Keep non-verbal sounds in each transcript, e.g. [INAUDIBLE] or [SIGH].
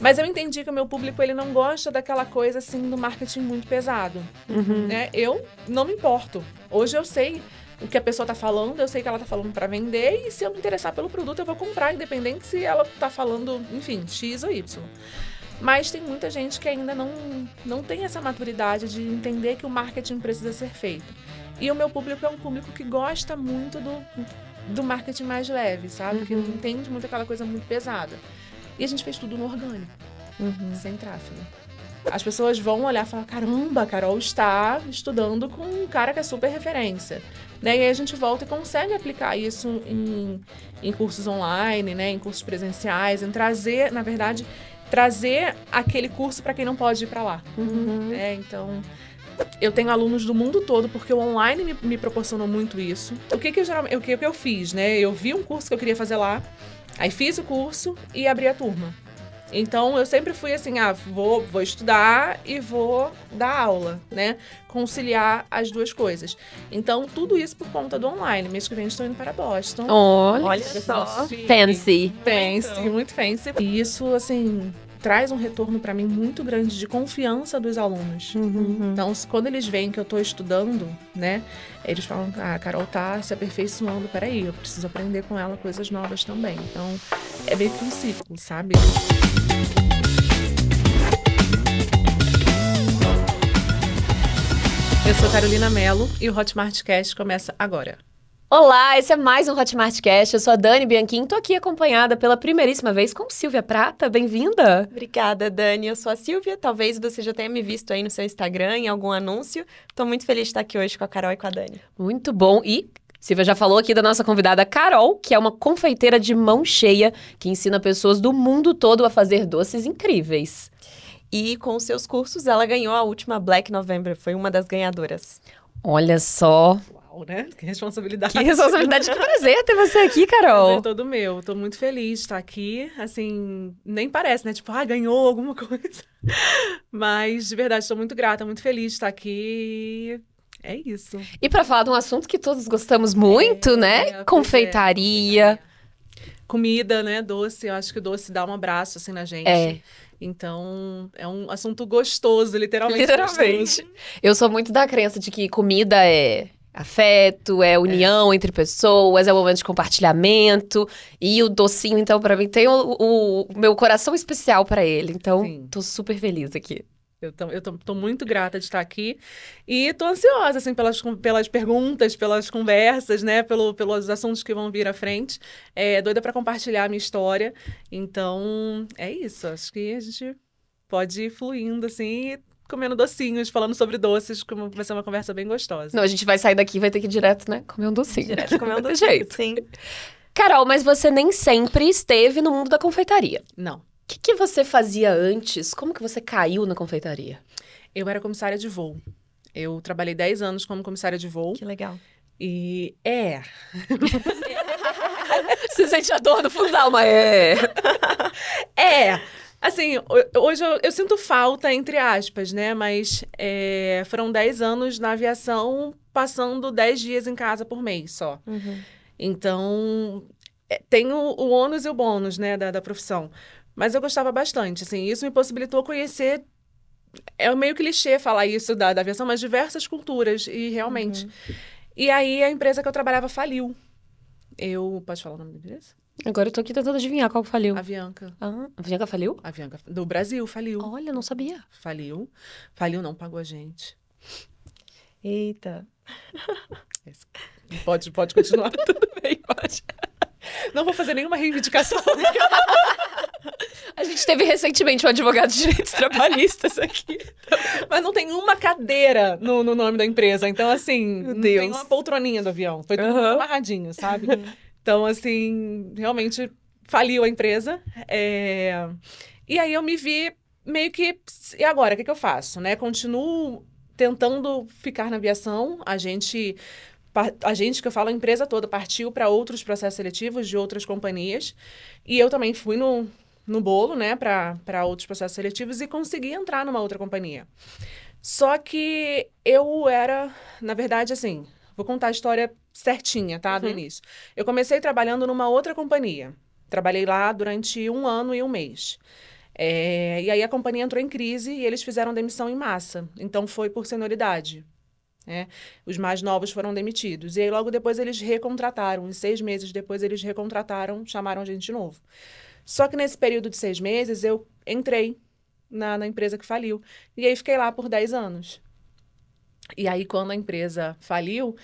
Mas eu entendi que o meu público ele não gosta daquela coisa assim do marketing muito pesado. Uhum. Né? Eu não me importo. Hoje eu sei o que a pessoa está falando, eu sei que ela está falando para vender e se eu me interessar pelo produto eu vou comprar, independente se ela está falando, enfim, X ou Y. Mas tem muita gente que ainda não, não tem essa maturidade de entender que o marketing precisa ser feito. E o meu público é um público que gosta muito do, do marketing mais leve, sabe? Uhum. Que não entende muito aquela coisa muito pesada. E a gente fez tudo no orgânico, uhum. sem tráfego. As pessoas vão olhar e falar: caramba, Carol está estudando com um cara que é super referência. Né? E aí a gente volta e consegue aplicar isso em, em cursos online, né? em cursos presenciais, em trazer, na verdade, trazer aquele curso para quem não pode ir para lá. Uhum. Né? Então, eu tenho alunos do mundo todo, porque o online me, me proporcionou muito isso. O que que eu, geralmente, o que, que eu fiz, né? Eu vi um curso que eu queria fazer lá, Aí fiz o curso e abri a turma. Então eu sempre fui assim, ah, vou, vou estudar e vou dar aula, né? Conciliar as duas coisas. Então, tudo isso por conta do online. Mês que vem estou indo para Boston. Olha, Olha só. Fancy. Fancy, muito fancy. E isso, assim, traz um retorno para mim muito grande de confiança dos alunos. Uhum. uhum. Então, quando eles veem que eu estou estudando, né, eles falam: ah, a Carol tá se aperfeiçoando, peraí, eu preciso aprender com ela coisas novas também. Então, é meio que um ciclo, sabe? Eu sou Carolina Mello e o Hotmart Cast começa agora. Olá, esse é mais um Hotmart Cast. Eu sou a Dani Bianchim, tô aqui acompanhada pela primeiríssima vez com Silvia Prata. Bem-vinda! Obrigada, Dani. Eu sou a Silvia. Talvez você já tenha me visto aí no seu Instagram, em algum anúncio. Tô muito feliz de estar aqui hoje com a Carol e com a Dani. Muito bom. E Silvia já falou aqui da nossa convidada Carol, que é uma confeiteira de mão cheia que ensina pessoas do mundo todo a fazer doces incríveis. E com seus cursos, ela ganhou a última Black November, foi uma das ganhadoras. Olha só, Uau, né? Que responsabilidade. Que responsabilidade. que prazer ter você aqui, Carol. Prazer todo meu. Tô muito feliz de estar aqui. Assim, nem parece, né? Tipo, ah, ganhou alguma [LAUGHS] coisa. Mas, de verdade, estou muito grata, muito feliz de estar aqui. É isso. E para falar de um assunto que todos gostamos muito, é, né? É, é confeitaria. É, comida, né? Doce. Eu acho que o doce dá um abraço, assim, na gente. É. Então, é um assunto gostoso, literalmente. Literalmente. Gostoso. Eu sou muito da crença de que comida é afeto, é, é. união é. entre pessoas, é o momento de compartilhamento. E o docinho, então, para mim, tem o, o, meu coração especial para ele. Então, Sim. tô super feliz aqui. Eu, tô, eu tô, tô, muito grata de estar aqui e tô ansiosa, assim, pelas, pelas perguntas, pelas conversas, né? Pelo, pelos assuntos que vão vir à frente. É, doida para compartilhar a minha história. Então, é isso. Acho que a gente pode ir fluindo, assim, comendo docinhos, falando sobre doces, como vai ser uma conversa bem gostosa. Não, a gente vai sair daqui e vai ter que ir direto, né? Comer um docinho. Direto comer um [LAUGHS] docinho. jeito. Sim. Carol, mas você nem sempre esteve no mundo da confeitaria. Não. O que, que você fazia antes? Como que você caiu na confeitaria? Eu era comissária de voo. Eu trabalhei 10 anos como comissária de voo. Que legal. E é. [LAUGHS] você sente a dor no fundo da alma, é. É. Assim, hoje eu, eu, sinto falta, entre aspas, né? Mas é, foram 10 anos na aviação, passando 10 dias em casa por mês só. Uhum. Então, é, tem o, o, ônus e o bônus, né, da, da profissão. Mas eu gostava bastante, assim. Isso me possibilitou conhecer é meio clichê falar isso da, da aviação, mas diversas culturas, e realmente. Uhum. E aí a empresa que eu trabalhava faliu. Eu. Pode falar o nome da empresa? Agora eu tô aqui tentando adivinhar qual faliu. a Avianca. Ah, Avianca faliu? a Avianca do Brasil faliu. Olha, não sabia. Faliu. Faliu, não pagou a gente. Eita. [LAUGHS] Pode, pode continuar, [LAUGHS] tudo bem, pode. Não vou fazer nenhuma reivindicação. [LAUGHS] A gente teve recentemente um advogado de direitos trabalhistas aqui. Mas não tem uma cadeira no, no nome da empresa. Então, assim, Meu não Deus. tem uma poltroninha do avião. Foi tudo uhum. amarradinho, sabe? Uhum. Então, assim, realmente faliu a empresa. É... E aí eu me vi meio que. E agora? O que, que eu faço? Né? Continuo tentando ficar na aviação. A gente a gente que eu falo, a empresa toda, partiu para outros processos seletivos de outras companhias. E eu também fui no, no bolo, né, para outros processos seletivos e consegui entrar numa outra companhia. Só que eu era, na verdade, assim, Vou contar a história certinha, tá? Do uhum. início. Eu comecei trabalhando numa outra companhia. Trabalhei lá durante um ano e um mês. É, e aí a companhia entrou em crise e eles fizeram demissão em massa. Então foi por senioridade. Né? Os mais novos foram demitidos. E aí logo depois eles recontrataram. Em seis meses depois eles recontrataram, chamaram a gente de novo. Só que nesse período de seis meses eu entrei na, na empresa que faliu. E aí fiquei lá por dez anos. E aí, quando a empresa faliu,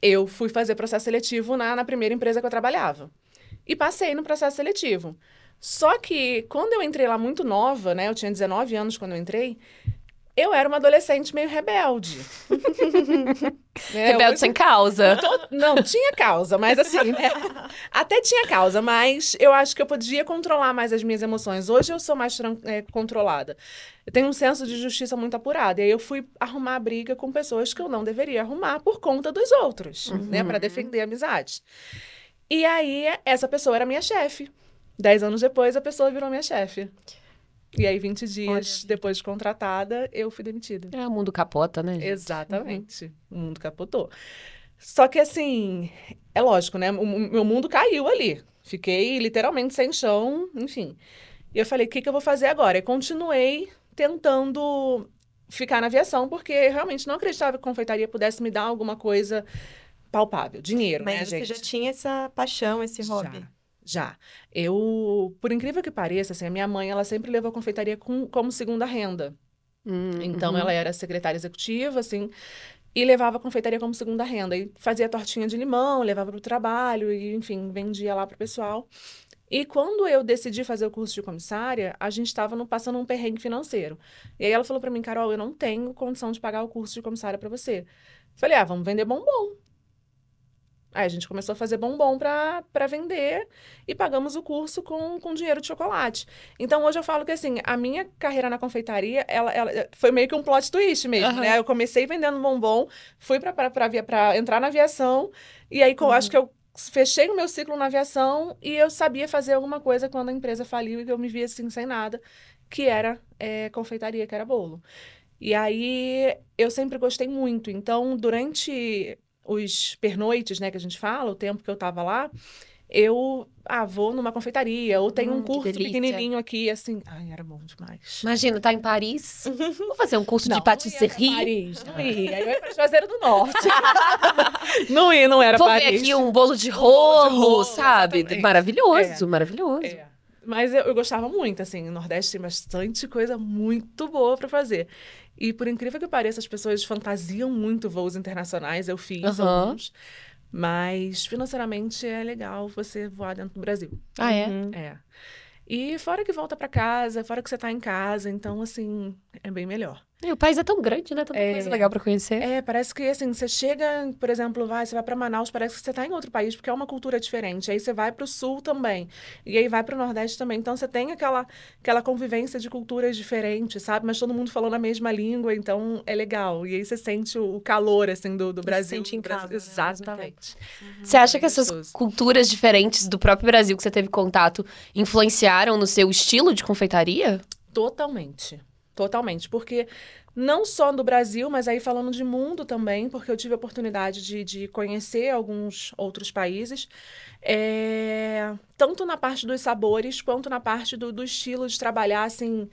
eu fui fazer processo seletivo na, na primeira empresa que eu trabalhava. E passei no processo seletivo. Só que quando eu entrei lá muito nova, né? Eu tinha 19 anos quando eu entrei eu era uma adolescente meio rebelde. [LAUGHS] né? Rebelde Hoje... sem causa. Tô... Não, tinha causa, mas assim, né? Até tinha causa, mas eu acho que eu podia controlar mais as minhas emoções. Hoje eu sou mais é, controlada. Eu tenho um senso de justiça muito apurado. E aí eu fui arrumar briga com pessoas que eu não deveria arrumar por conta dos outros, né, uhum. né? Para defender a amizade. E aí, essa pessoa era minha chefe. Dez anos depois, a pessoa virou minha chefe. E aí, 20 dias Olha. depois de contratada, eu fui demitida. É, o mundo capota, né? Gente? Exatamente. Uhum. O mundo capotou. Só que, assim, é lógico, né? O meu mundo caiu ali. Fiquei literalmente sem chão, enfim. E eu falei, o que, que eu vou fazer agora? E continuei tentando ficar na aviação, porque eu realmente não acreditava que a confeitaria pudesse me dar alguma coisa palpável, dinheiro, Mas né, gente? Mas você já tinha essa paixão, esse hobby? Já. Já. Eu, por incrível que pareça, assim, a minha mãe, ela sempre levou a confeitaria com, como segunda renda. Hum, então, uhum. ela era secretária executiva, assim, e levava a confeitaria como segunda renda. E fazia tortinha de limão, levava para o trabalho, e, enfim, vendia lá para o pessoal. E quando eu decidi fazer o curso de comissária, a gente estava passando um perrengue financeiro. E aí ela falou para mim, Carol, eu não tenho condição de pagar o curso de comissária para você. Falei, ah, vamos vender bombom. Aí a gente começou a fazer bombom para vender e pagamos o curso com, com dinheiro de chocolate. Então hoje eu falo que assim, a minha carreira na confeitaria, ela, ela eh, foi meio que um plot twist mesmo, uhum. né? Eu comecei vendendo bombom, fui para entrar na aviação e aí uhum. eu acho que eu fechei o meu ciclo na aviação e eu sabia fazer alguma coisa quando a empresa faliu e eu me via assim sem nada, que era é, confeitaria, que era bolo. E aí eu sempre gostei muito. Então, durante os pernoites, né, que a gente fala, o tempo que eu tava lá, eu ah, vou numa confeitaria, ou tem hum, um curso pequenininho aqui, assim. Ai, era bom demais. Imagina, tá em Paris, uhum. vou fazer um curso não, de patisserie. Não Paris, não ia. Eu ia pra Juazeiro do Norte. [LAUGHS] não ia, não era vou Paris. Vou ver aqui um bolo de rolo, bolo de rolo sabe? Exatamente. Maravilhoso, é. maravilhoso. É. Mas eu, eu, gostava muito, assim, no Nordeste tem bastante coisa muito boa para fazer. E por incrível que pareça, as pessoas fantasiam muito voos internacionais, eu fiz uhum. alguns. Mas financeiramente é legal você voar dentro do Brasil. Ah, é? Uhum. É. E fora que volta para casa, fora que você tá em casa, então assim, é bem melhor. E o país é tão grande, né? Tanta é, coisa legal para conhecer. É, parece que assim, você chega, por exemplo, vai, você vai para Manaus, parece que você tá em outro país, porque é uma cultura diferente. Aí você vai para o sul também. E aí vai para o nordeste também. Então você tem aquela aquela convivência de culturas diferentes, sabe? Mas todo mundo falando a mesma língua, então é legal. E aí você sente o calor assim do, do Brasil. Você sente em casa, Brasil. Né? Exatamente. Uhum. Você acha que essas culturas diferentes do próprio Brasil que você teve contato influenciaram no seu estilo de confeitaria? Totalmente. Totalmente, porque não só no Brasil, mas aí falando de mundo também, porque eu tive a oportunidade de, de conhecer alguns outros países, é... tanto na parte dos sabores quanto na parte do, do estilo de trabalhar, assim,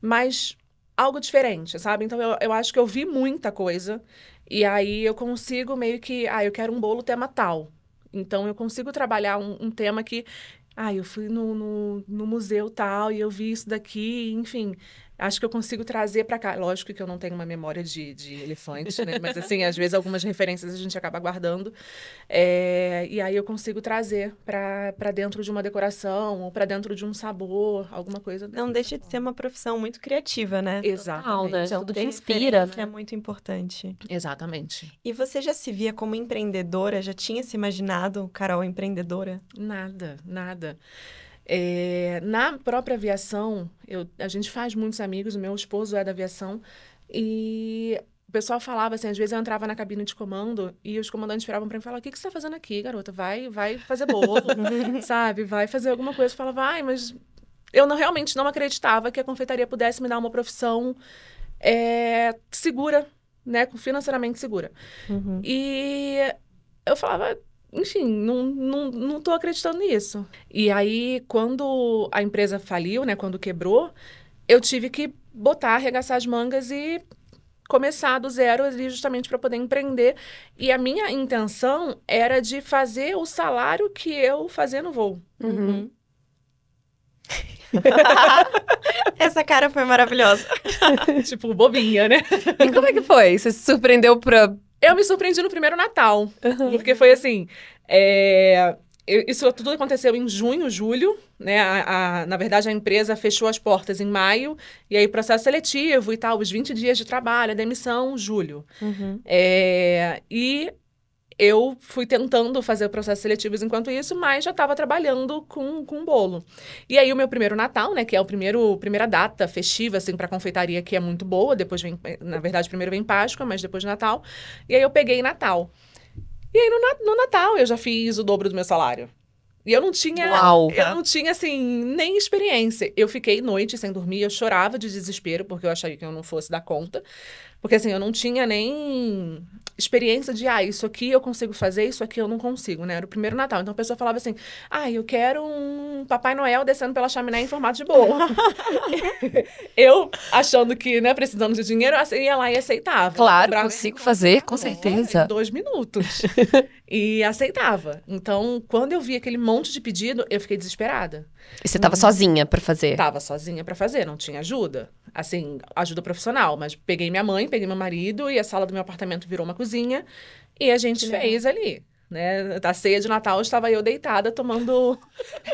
mais algo diferente, sabe? Então eu, eu acho que eu vi muita coisa e aí eu consigo meio que, ah, eu quero um bolo tema tal. Então eu consigo trabalhar um, um tema que ah, eu fui no, no, no, museu tal e eu vi isso daqui, enfim acho que eu consigo trazer para cá. Lógico que eu não tenho uma memória de, de elefante, né? Mas, assim, às vezes algumas referências a gente acaba guardando. É, e aí eu consigo trazer para dentro de uma decoração ou para dentro de um sabor, alguma coisa. Não deixa de tipo. ser uma profissão muito criativa, né? Exatamente. Total, né? Então, Tudo que inspira. Né? É muito importante. Exatamente. E você já se via como empreendedora? Já tinha se imaginado, Carol, empreendedora? Nada, nada. É, na própria aviação, eu, a gente faz muitos amigos, o meu esposo é da aviação, e o pessoal falava assim, às vezes eu entrava na cabine de comando e os comandantes viravam para mim e falavam, o que, que você tá fazendo aqui, garota? Vai, vai fazer bolo, [LAUGHS] sabe? Vai fazer alguma coisa. Eu falava, vai mas eu não, realmente não acreditava que a confeitaria pudesse me dar uma profissão é, segura, né? Financeiramente segura. Uhum. E eu falava, enfim, não, não, não tô acreditando nisso. E aí, quando a empresa faliu, né, quando quebrou, eu tive que botar, arregaçar as mangas e começar do zero ali justamente para poder empreender. E a minha intenção era de fazer o salário que eu fazia no Uhum. uhum. [LAUGHS] Essa cara foi maravilhosa. [LAUGHS] tipo, bobinha, né? E como é que foi? Você se surpreendeu pra eu me surpreendi no primeiro Natal. Uhum. Porque foi assim. É... Eu, isso tudo aconteceu em junho, julho, né? A, a, na verdade, a empresa fechou as portas em maio, e aí processo seletivo e tal, os 20 dias de trabalho, a demissão, julho. Uhum. É, e eu fui tentando fazer processos seletivos enquanto isso, mas já estava trabalhando com, com bolo. E aí o meu primeiro Natal, né, que é o primeiro primeira data festiva assim para confeitaria que é muito boa, depois vem, na verdade, primeiro vem Páscoa, mas depois Natal. E aí eu peguei Natal. E aí no, no Natal eu já fiz o dobro do meu salário. E eu não tinha. Uau, eu não tinha, assim, nem experiência. Eu fiquei noite sem dormir, eu chorava de desespero, porque eu achei que eu não fosse dar conta. Porque, assim, eu não tinha nem experiência de, ah, isso aqui eu consigo fazer, isso aqui eu não consigo, né? Era o primeiro Natal. Então a pessoa falava assim, ah, eu quero um Papai Noel descendo pela chaminé em formato de boa. [LAUGHS] eu, achando que, né, precisando de dinheiro, assim, ia lá e aceitava. Claro, consigo fazer, com né? certeza. Dois minutos. [LAUGHS] e aceitava. Então, quando eu vi aquele monte de pedido, eu fiquei desesperada. E você estava uhum. sozinha para fazer? Tava sozinha para fazer, não tinha ajuda. Assim, ajuda profissional, mas peguei minha mãe, peguei meu marido e a sala do meu apartamento virou uma cozinha e a gente fez ali. Né? A ceia de Natal estava eu deitada tomando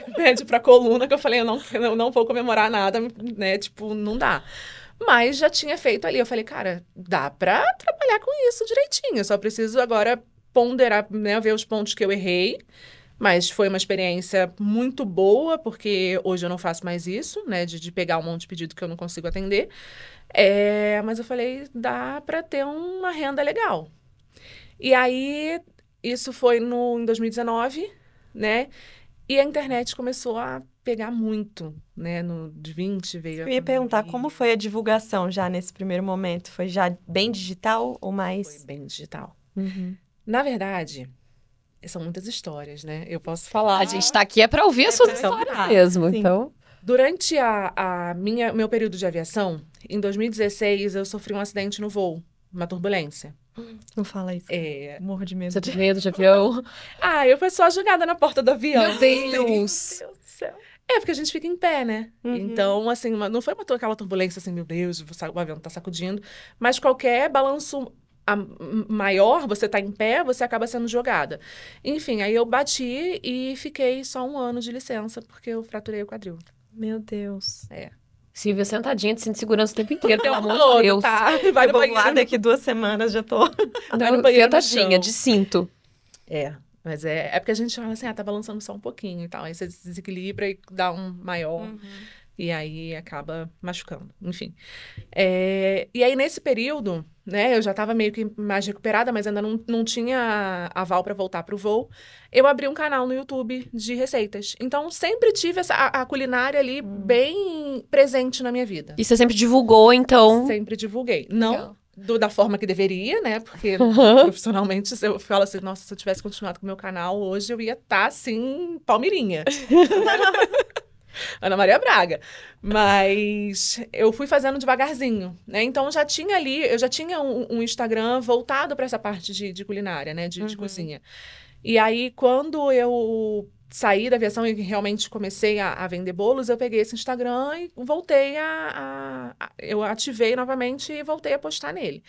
remédio [LAUGHS] para coluna, que eu falei, eu não, eu não vou comemorar nada, né? Tipo, não dá. Mas já tinha feito ali. Eu falei, cara, dá pra trabalhar com isso direitinho. Eu só preciso agora ponderar, né, ver os pontos que eu errei. Mas foi uma experiência muito boa, porque hoje eu não faço mais isso, né? De, de pegar um monte de pedido que eu não consigo atender. É, mas eu falei, dá para ter uma renda legal. E aí, isso foi no, em 2019, né? E a internet começou a pegar muito, né? No de 20 veio. Eu ia perguntar como foi a divulgação já nesse primeiro momento. Foi já bem digital ou mais? Foi bem digital. Uhum. Na verdade, são muitas histórias, né? Eu posso falar. A gente está aqui é para ouvir é a sua história mesmo, Sim. então. Durante a, a minha meu período de aviação, em 2016 eu sofri um acidente no voo, uma turbulência. Não fala isso. É... Morro de medo. Você tem medo de avião? [LAUGHS] ah, eu fui só jogada na porta do avião. Meu Deus! Meu Deus do céu. É, porque a gente fica em pé, né? Uhum. Então, assim, não foi uma, aquela turbulência assim, meu Deus, o avião tá sacudindo. Mas qualquer balanço maior, você está em pé, você acaba sendo jogada. Enfim, aí eu bati e fiquei só um ano de licença, porque eu fraturei o quadril. Meu Deus. É. Silvia sentadinha, te sinto segurança o tempo inteiro, pelo [LAUGHS] amor de Deus. Tá, vai eu no banheiro. Lá, daqui duas semanas já tô... Vai no banheiro sentadinha, de cinto. É, mas é, é porque a gente fala assim, ah, tá balançando só um pouquinho e tal. Aí você desequilibra e dá um maior. Uhum. E aí acaba machucando, enfim. É, e aí, nesse período, né? Eu já estava meio que mais recuperada, mas ainda não, não tinha aval para voltar para o voo. Eu abri um canal no YouTube de receitas. Então, sempre tive essa, a, a, culinária ali hum. bem presente na minha vida. E você sempre divulgou, então? Sempre divulguei. Não do, da forma que deveria, né? Porque profissionalmente eu falo assim, nossa, se eu tivesse continuado com o meu canal hoje, eu ia estar, tá, assim, palmirinha. [LAUGHS] [LAUGHS] Ana Maria Braga. Mas eu fui fazendo devagarzinho, né? Então já tinha ali, eu já tinha um, um Instagram voltado para essa parte de, de culinária, né? De, uhum. de, cozinha. E aí, quando eu saí da aviação e realmente comecei a, a vender bolos, eu peguei esse Instagram e voltei a, a, a, Eu ativei novamente e voltei a postar nele.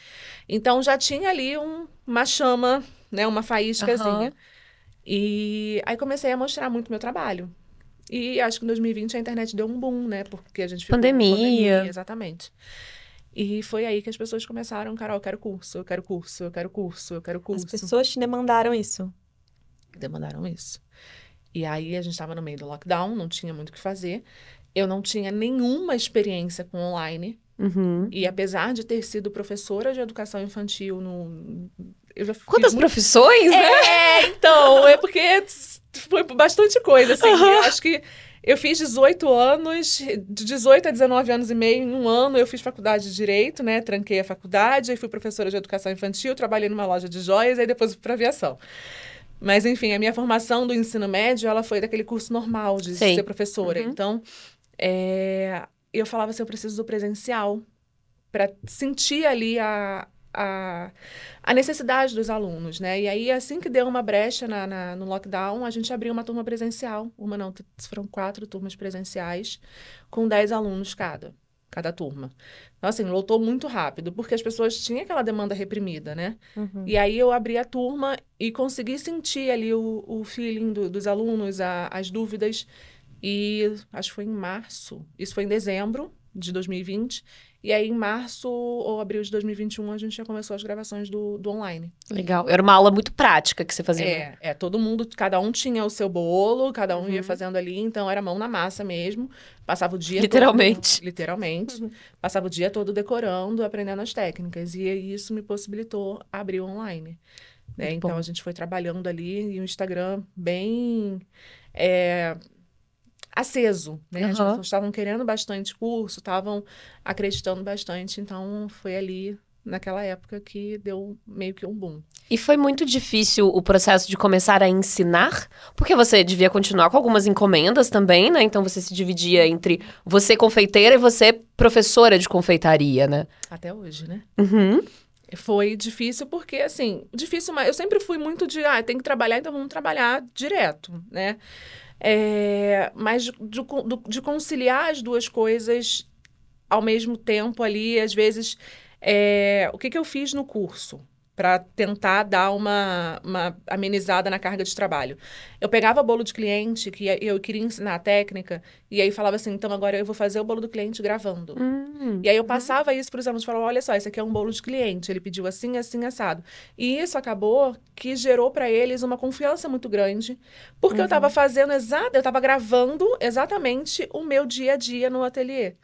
Então já tinha ali um, uma chama, né? Uma faíscazinha. Uhum. E aí comecei a mostrar muito meu trabalho, e acho que em 2020 a internet deu um boom, né? Porque a gente ficou pandemia. pandemia exatamente. E foi aí que as pessoas começaram, Carol, eu quero curso, eu quero curso, eu quero curso, eu quero curso. As pessoas te demandaram isso. Demandaram isso. E aí a gente estava no meio do lockdown, não tinha muito o que fazer. Eu não tinha nenhuma experiência com online. Uhum. E apesar de ter sido professora de educação infantil no. Eu já Quantas muito... profissões, é, né? É, então, é porque foi bastante coisa, assim. Uhum. acho que eu fiz 18 anos, de 18 a 19 anos e meio, em um ano eu fiz faculdade de Direito, né? Tranquei a faculdade, aí fui professora de Educação Infantil, trabalhei numa loja de joias, aí depois fui para aviação. Mas, enfim, a minha formação do ensino médio, ela foi daquele curso normal de Sim. ser professora. Uhum. Então, é... eu falava assim, eu preciso do presencial para sentir ali a, a, a, necessidade dos alunos, né? E aí, assim que deu uma brecha na, na, no lockdown, a gente abriu uma turma presencial. Uma não, foram quatro turmas presenciais, com dez alunos cada, cada turma. Então, assim, lotou muito rápido, porque as pessoas tinham aquela demanda reprimida, né? Uhum. E aí eu abri a turma e consegui sentir ali o, o feeling do, dos alunos, a, as dúvidas. E acho que foi em março, isso foi em dezembro de 2020. E aí, em março ou abril de 2021, a gente já começou as gravações do, do online. Legal. Era uma aula muito prática que você fazia. É, né? é todo mundo, cada um tinha o seu bolo, cada um uhum. ia fazendo ali, então era mão na massa mesmo. Passava o dia Literalmente. Todo, literalmente. Uhum. [LAUGHS] Passava o dia todo decorando, aprendendo as técnicas. E isso me possibilitou abrir online. Né? Então bom. a gente foi trabalhando ali e o Instagram bem. É, aceso, né? Uhum. As pessoas estavam querendo bastante curso, estavam acreditando bastante, então foi ali naquela época que deu meio que um boom. E foi muito difícil o processo de começar a ensinar, porque você devia continuar com algumas encomendas também, né? Então você se dividia entre você confeiteira e você professora de confeitaria, né? Até hoje, né? Uhum. Foi difícil porque, assim, difícil, mas eu sempre fui muito de, ah, tem que trabalhar, então vamos trabalhar direto, né? É, mas de, de, de, conciliar as duas coisas ao mesmo tempo ali, às vezes, é, o que, que eu fiz no curso? para tentar dar uma, uma, amenizada na carga de trabalho. Eu pegava bolo de cliente, que eu queria ensinar a técnica, e aí falava assim, então agora eu vou fazer o bolo do cliente gravando. Hum, e aí eu passava hum. isso para os alunos, falava, olha só, esse aqui é um bolo de cliente, ele pediu assim, assim, assado. E isso acabou que gerou para eles uma confiança muito grande, porque uhum. eu estava fazendo, exato, eu estava gravando exatamente o meu dia a dia no ateliê.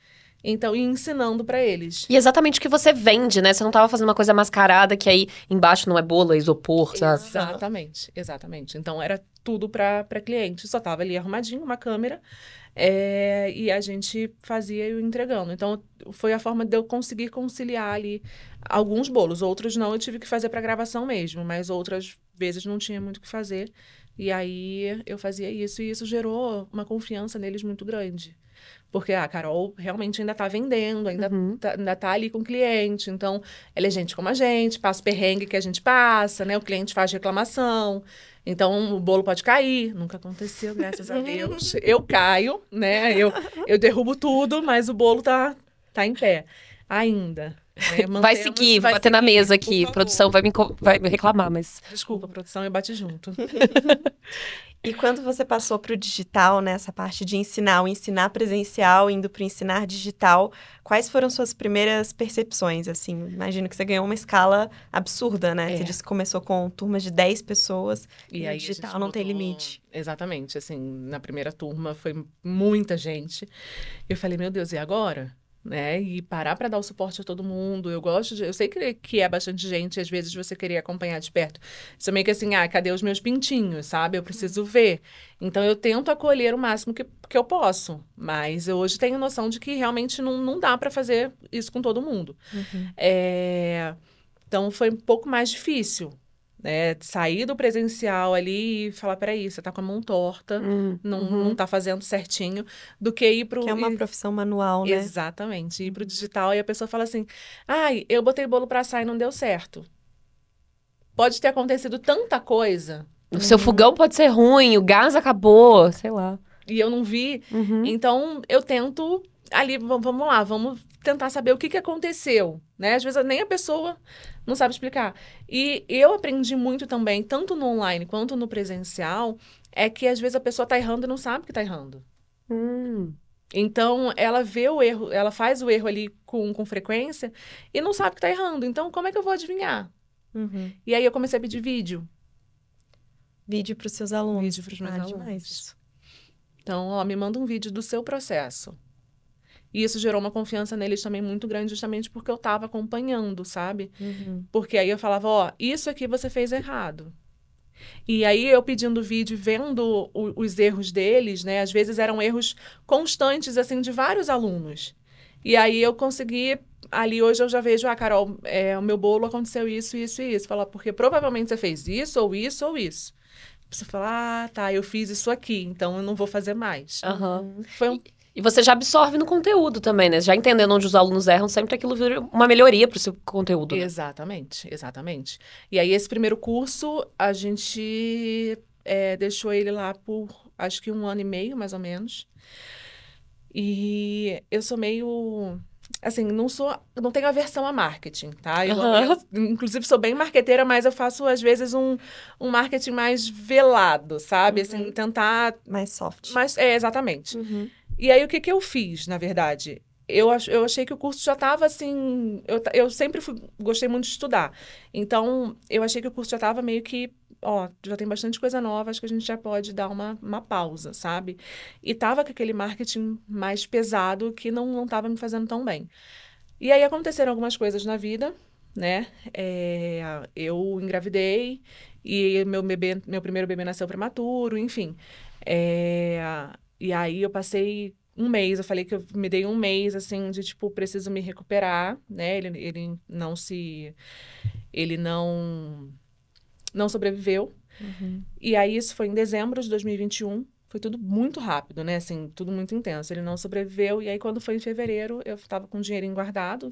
Então, e ensinando para eles. E exatamente o que você vende, né? Você não tava fazendo uma coisa mascarada que aí embaixo não é bolo, é isopor, sabe? Exatamente, exatamente. Então, era tudo para cliente. Só tava ali arrumadinho, uma câmera, é, e a gente fazia eu entregando. Então, foi a forma de eu conseguir conciliar ali alguns bolos. Outros não, eu tive que fazer para gravação mesmo, mas outras vezes não tinha muito o que fazer. E aí eu fazia isso e isso gerou uma confiança neles muito grande. Porque a Carol realmente ainda tá vendendo, ainda, uhum. tá, ainda tá ali com o cliente. Então, ela é gente como a gente, passa o perrengue que a gente passa, né? O cliente faz reclamação. Então, o bolo pode cair. Nunca aconteceu, graças a Deus. [LAUGHS] Eu caio, né? Eu, eu derrubo tudo, mas o bolo tá, tá em pé ainda vai seguir, vai bater seguir, na mesa aqui. Produção vai me, vai me reclamar, mas. Desculpa, produção, eu bati junto. [LAUGHS] e quando você passou para o digital, né, essa parte de ensinar, o ensinar presencial, indo para o ensinar digital, quais foram suas primeiras percepções? Assim, imagino que você ganhou uma escala absurda, né? É. Você disse que começou com turmas de 10 pessoas e, e aí digital não tem limite. Exatamente, assim, na primeira turma foi muita gente. Eu falei, meu Deus, e agora? né? E parar para dar o suporte a todo mundo. Eu gosto de, eu sei que, que é bastante gente, às vezes você queria acompanhar de perto. Isso é meio que assim, ah, cadê os meus pintinhos, sabe? Eu preciso uhum. ver. Então eu tento acolher o máximo que, que eu posso, mas eu hoje tenho noção de que realmente não, não dá para fazer isso com todo mundo. Uhum. É... Então foi um pouco mais difícil né, sair do presencial ali e falar, peraí, você tá com a mão torta, hum, não, uhum. não tá fazendo certinho, do que ir pro... Que é uma profissão manual, né? Exatamente, ir pro digital e a pessoa fala assim, ai, eu botei bolo pra assar e não deu certo. Pode ter acontecido tanta coisa. O uhum. seu fogão pode ser ruim, o gás acabou, sei lá. E eu não vi, uhum. então eu tento ali, vamos lá, vamos tentar saber o que, que aconteceu, né? Às vezes nem a pessoa não sabe explicar. E eu aprendi muito também, tanto no online quanto no presencial, é que às vezes a pessoa está errando e não sabe que está errando. Hum. Então, ela vê o erro, ela faz o erro ali com, com frequência e não sabe que está errando. Então, como é que eu vou adivinhar? Uhum. E aí eu comecei a pedir vídeo. Vídeo para os seus alunos. Vídeo para os meus ah, alunos. Então, ó, me manda um vídeo do seu processo. E isso gerou uma confiança neles também muito grande, justamente porque eu estava acompanhando, sabe? Uhum. Porque aí eu falava, ó, isso aqui você fez errado. E aí eu pedindo vídeo, vendo o, os erros deles, né? Às vezes eram erros constantes, assim, de vários alunos. E aí eu consegui ali hoje eu já vejo, ah, Carol, é, o meu bolo aconteceu isso, isso e isso. Falar, porque provavelmente você fez isso, ou isso, ou isso. Você fala, ah, tá, eu fiz isso aqui, então eu não vou fazer mais. Uhum. Foi um... E e você já absorve no conteúdo também, né? Já entendendo onde os alunos erram, sempre aquilo vira uma melhoria para o seu conteúdo. Né? Exatamente, exatamente. E aí, esse primeiro curso, a gente é, deixou ele lá por acho que um ano e meio, mais ou menos. E eu sou meio assim, não sou, não tenho aversão a marketing, tá? Eu, uhum. eu, [LAUGHS] inclusive sou bem marqueteira, mas eu faço às vezes um, um marketing mais velado, sabe? Assim, uhum. Assim, tentar mais soft. Mais, é exatamente. Uhum. E aí, o que, que eu fiz, na verdade? Eu, eu achei que o curso já estava assim. Eu, eu sempre fui, gostei muito de estudar. Então, eu achei que o curso já estava meio que. Ó, já tem bastante coisa nova, acho que a gente já pode dar uma, uma pausa, sabe? E tava com aquele marketing mais pesado que não, não me fazendo tão bem. E aí aconteceram algumas coisas na vida, né? É, eu engravidei e meu bebê, meu primeiro bebê nasceu prematuro, enfim. É, e aí eu passei um mês, eu falei que eu me dei um mês, assim, de, tipo, preciso me recuperar, né? Ele, ele não se... Ele não... Não sobreviveu. Uhum. E aí isso foi em dezembro de 2021. Foi tudo muito rápido, né? Assim, tudo muito intenso. Ele não sobreviveu. E aí quando foi em fevereiro, eu tava com o dinheirinho guardado.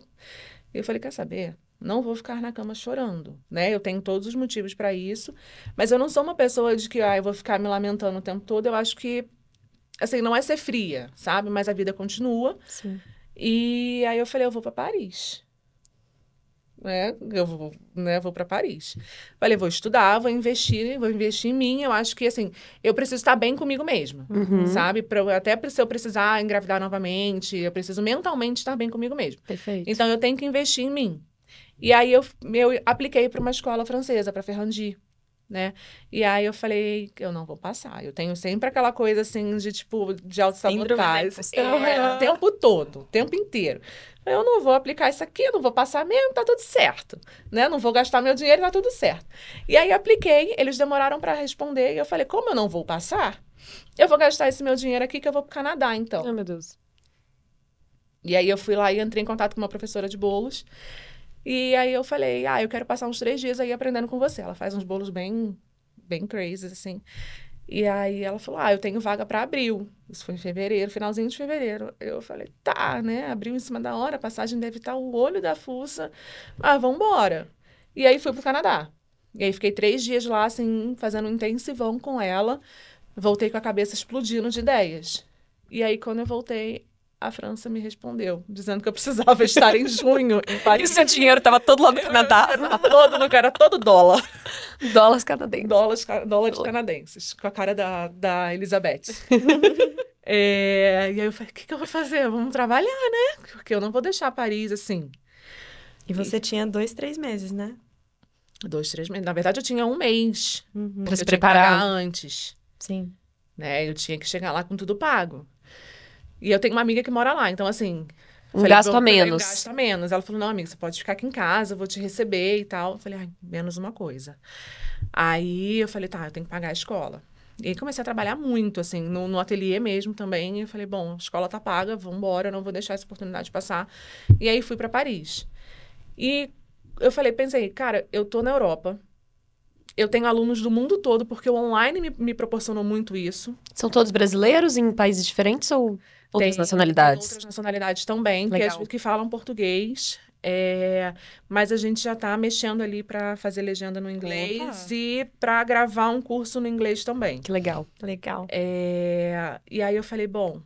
E eu falei, quer saber? Não vou ficar na cama chorando, né? Eu tenho todos os motivos para isso, mas eu não sou uma pessoa de que, ah, eu vou ficar me lamentando o tempo todo. Eu acho que Assim, não é ser fria, sabe? Mas a vida continua. Sim. E aí eu falei, eu vou para Paris. Né? Eu vou, né, vou para Paris. Falei, vou estudar, vou investir, vou investir em mim. Eu acho que assim, eu preciso estar bem comigo mesma, uhum. sabe? Pra, até se eu precisar engravidar novamente, eu preciso mentalmente estar bem comigo mesma. Perfeito. Então eu tenho que investir em mim. E aí eu, eu apliquei para uma escola francesa, para Ferrandi né? E aí eu falei, eu não vou passar. Eu tenho sempre aquela coisa assim de tipo de autossabotagem. Né? O tempo todo, o tempo inteiro. Eu não vou aplicar isso aqui, não vou passar mesmo, tá tudo certo, né? Não vou gastar meu dinheiro, tá tudo certo. E aí apliquei, eles demoraram para responder e eu falei, como eu não vou passar? Eu vou gastar esse meu dinheiro aqui que eu vou pro Canadá, então. Ai, meu Deus. E aí eu fui lá e entrei em contato com uma professora de bolos. E aí eu falei, ah, eu quero passar uns três dias aí aprendendo com você. Ela faz uns bolos bem, bem crazy, assim. E aí ela falou, ah, eu tenho vaga para abril. Isso foi em fevereiro, finalzinho de fevereiro. Eu falei, tá, né? Abril em cima da hora, a passagem deve estar tá o olho da fuça. Ah, vambora. E aí fui pro Canadá. E aí fiquei três dias lá, assim, fazendo um intensivão com ela. Voltei com a cabeça explodindo de ideias. E aí, quando eu voltei, a França me respondeu, dizendo que eu precisava estar em junho em [LAUGHS] Paris. E seu dinheiro estava todo lá no Canadá? Era todo, no, cara todo dólar. Dólares canadenses. Dólares, dólares canadenses, com a cara da, da Elizabeth. [LAUGHS] é, e aí eu falei, o que, que eu vou fazer? Vamos trabalhar, né? Porque eu não vou deixar Paris assim. E você e... tinha dois, três meses, né? Dois, três meses. Na verdade, eu tinha um mês. Uhum. Para se preparar. antes. Sim. Né? Eu tinha que chegar lá com tudo pago. E eu tenho uma amiga que mora lá, então assim. Um gasto a menos. Um gasto a menos. Ela falou: não, amiga, você pode ficar aqui em casa, eu vou te receber e tal. Eu falei: menos uma coisa. Aí eu falei: tá, eu tenho que pagar a escola. E aí comecei a trabalhar muito, assim, no, no ateliê mesmo também. Eu falei: bom, a escola tá paga, vamos embora, eu não vou deixar essa oportunidade passar. E aí fui para Paris. E eu falei: pensei, cara, eu tô na Europa, eu tenho alunos do mundo todo, porque o online me, me proporcionou muito isso. São todos brasileiros em países diferentes ou outras nacionalidades? Tem outras nacionalidades também, que, é, que falam português. É, mas a gente já está mexendo ali para fazer legenda no inglês Opa. e para gravar um curso no inglês também. Que legal. Legal. É, e aí eu falei, bom,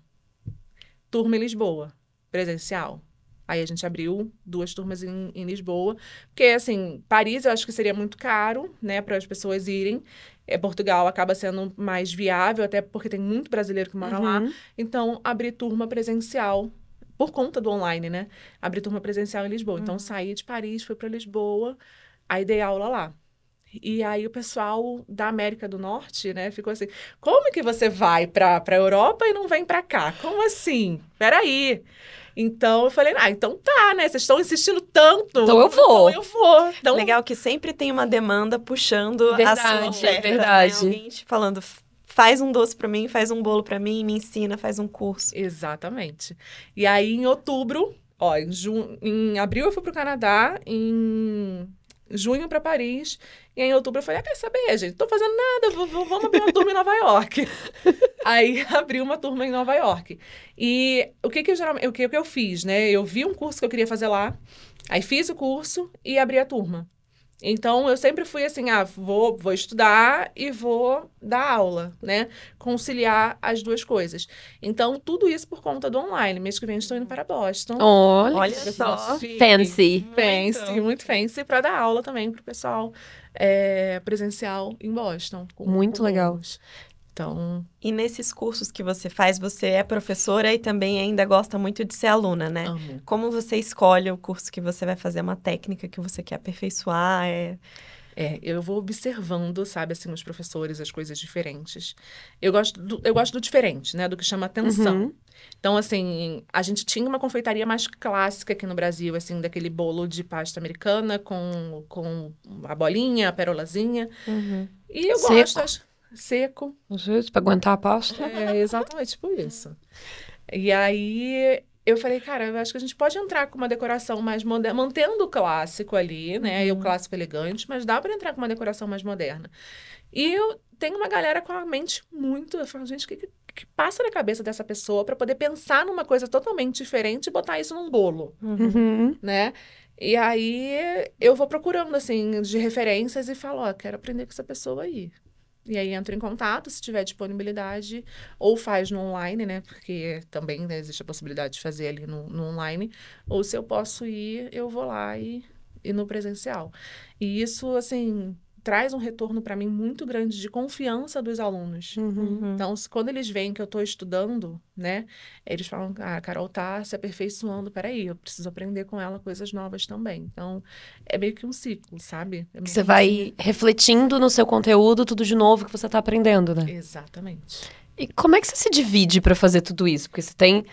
turma em Lisboa, presencial. Aí a gente abriu duas turmas em, em Lisboa, porque assim, Paris eu acho que seria muito caro, né, para as pessoas irem. É, Portugal acaba sendo mais viável, até porque tem muito brasileiro que mora uhum. lá. Então, abri turma presencial por conta do online, né? Abri turma presencial em Lisboa. Então, uhum. Então, saí de Paris, fui para Lisboa, aí dei aula lá. E aí o pessoal da América do Norte, né, ficou assim: "Como que você vai para para Europa e não vem para cá? Como assim? Peraí. aí!" Então eu falei, ah, então tá, né? Vocês estão insistindo tanto. Então eu então vou. Então eu vou. Então... Legal que sempre tem uma demanda puxando verdade, a sua oferta, é verdade. Né? falando, faz um doce para mim, faz um bolo para mim, me ensina, faz um curso. Exatamente. E aí em outubro, ó, em, jun... em abril eu fui pro Canadá, em junho para Paris. E em outubro eu falei: ah, quer saber, gente? Tô fazendo nada, vamos abrir uma turma em Nova York. [LAUGHS] Aí abri uma turma em Nova York. E o que que eu, geralmente, o que que eu fiz, né? Eu vi um curso que eu queria fazer lá, aí fiz o curso e abri a turma. Então, eu sempre fui assim, ah, vou, vou estudar e vou dar aula, né? Conciliar as duas coisas. Então, tudo isso por conta do online. Mês que vem estou indo para Boston. Olha, Olha só. Fancy. Fancy, muito, muito fancy, para dar aula também para o pessoal é, presencial em Boston. Com, muito com legal. Então. E nesses cursos que você faz, você é professora e também ainda gosta muito de ser aluna, né? Como você escolhe o curso que você vai fazer, é uma técnica que você quer aperfeiçoar? É... É, eu vou observando, sabe, assim, os professores, as coisas diferentes. Eu gosto do, eu gosto do diferente, né? Do que chama atenção. Uhum. Então, assim, a gente tinha uma confeitaria mais clássica aqui no Brasil, assim, daquele bolo de pasta americana com, com a bolinha, a perolazinha. Uhum. E eu Seco. gosto seco. Às para aguentar a pasta. É, exatamente, tipo isso. E aí eu falei, cara, eu acho que a gente pode entrar com uma decoração mais moderna, mantendo o clássico ali, né? Uhum. E o uhum. clássico elegante, mas dá para entrar com uma decoração mais moderna. E eu tenho uma galera com a mente muito. Eu falo, gente, o que, que, que, passa na cabeça dessa pessoa para poder pensar numa coisa totalmente diferente e botar isso num bolo, uhum. né? E aí eu vou procurando, assim, de referências e falo, ó, oh, quero aprender com essa pessoa aí. E aí entra em contato, se tiver disponibilidade, ou faz no online, né? Porque também né, existe a possibilidade de fazer ali no, no, online. Ou se eu posso ir, eu vou lá e, e no presencial. E isso, assim, traz um retorno para mim muito grande de confiança dos alunos. Uhum. uhum. Então, quando eles veem que eu estou estudando, né, eles falam: ah, a Carol tá se aperfeiçoando, peraí, eu preciso aprender com ela coisas novas também. Então, é meio que um ciclo, sabe? É você vai assim. refletindo no seu conteúdo tudo de novo que você está aprendendo, né? Exatamente. E como é que você se divide para fazer tudo isso? Porque você tem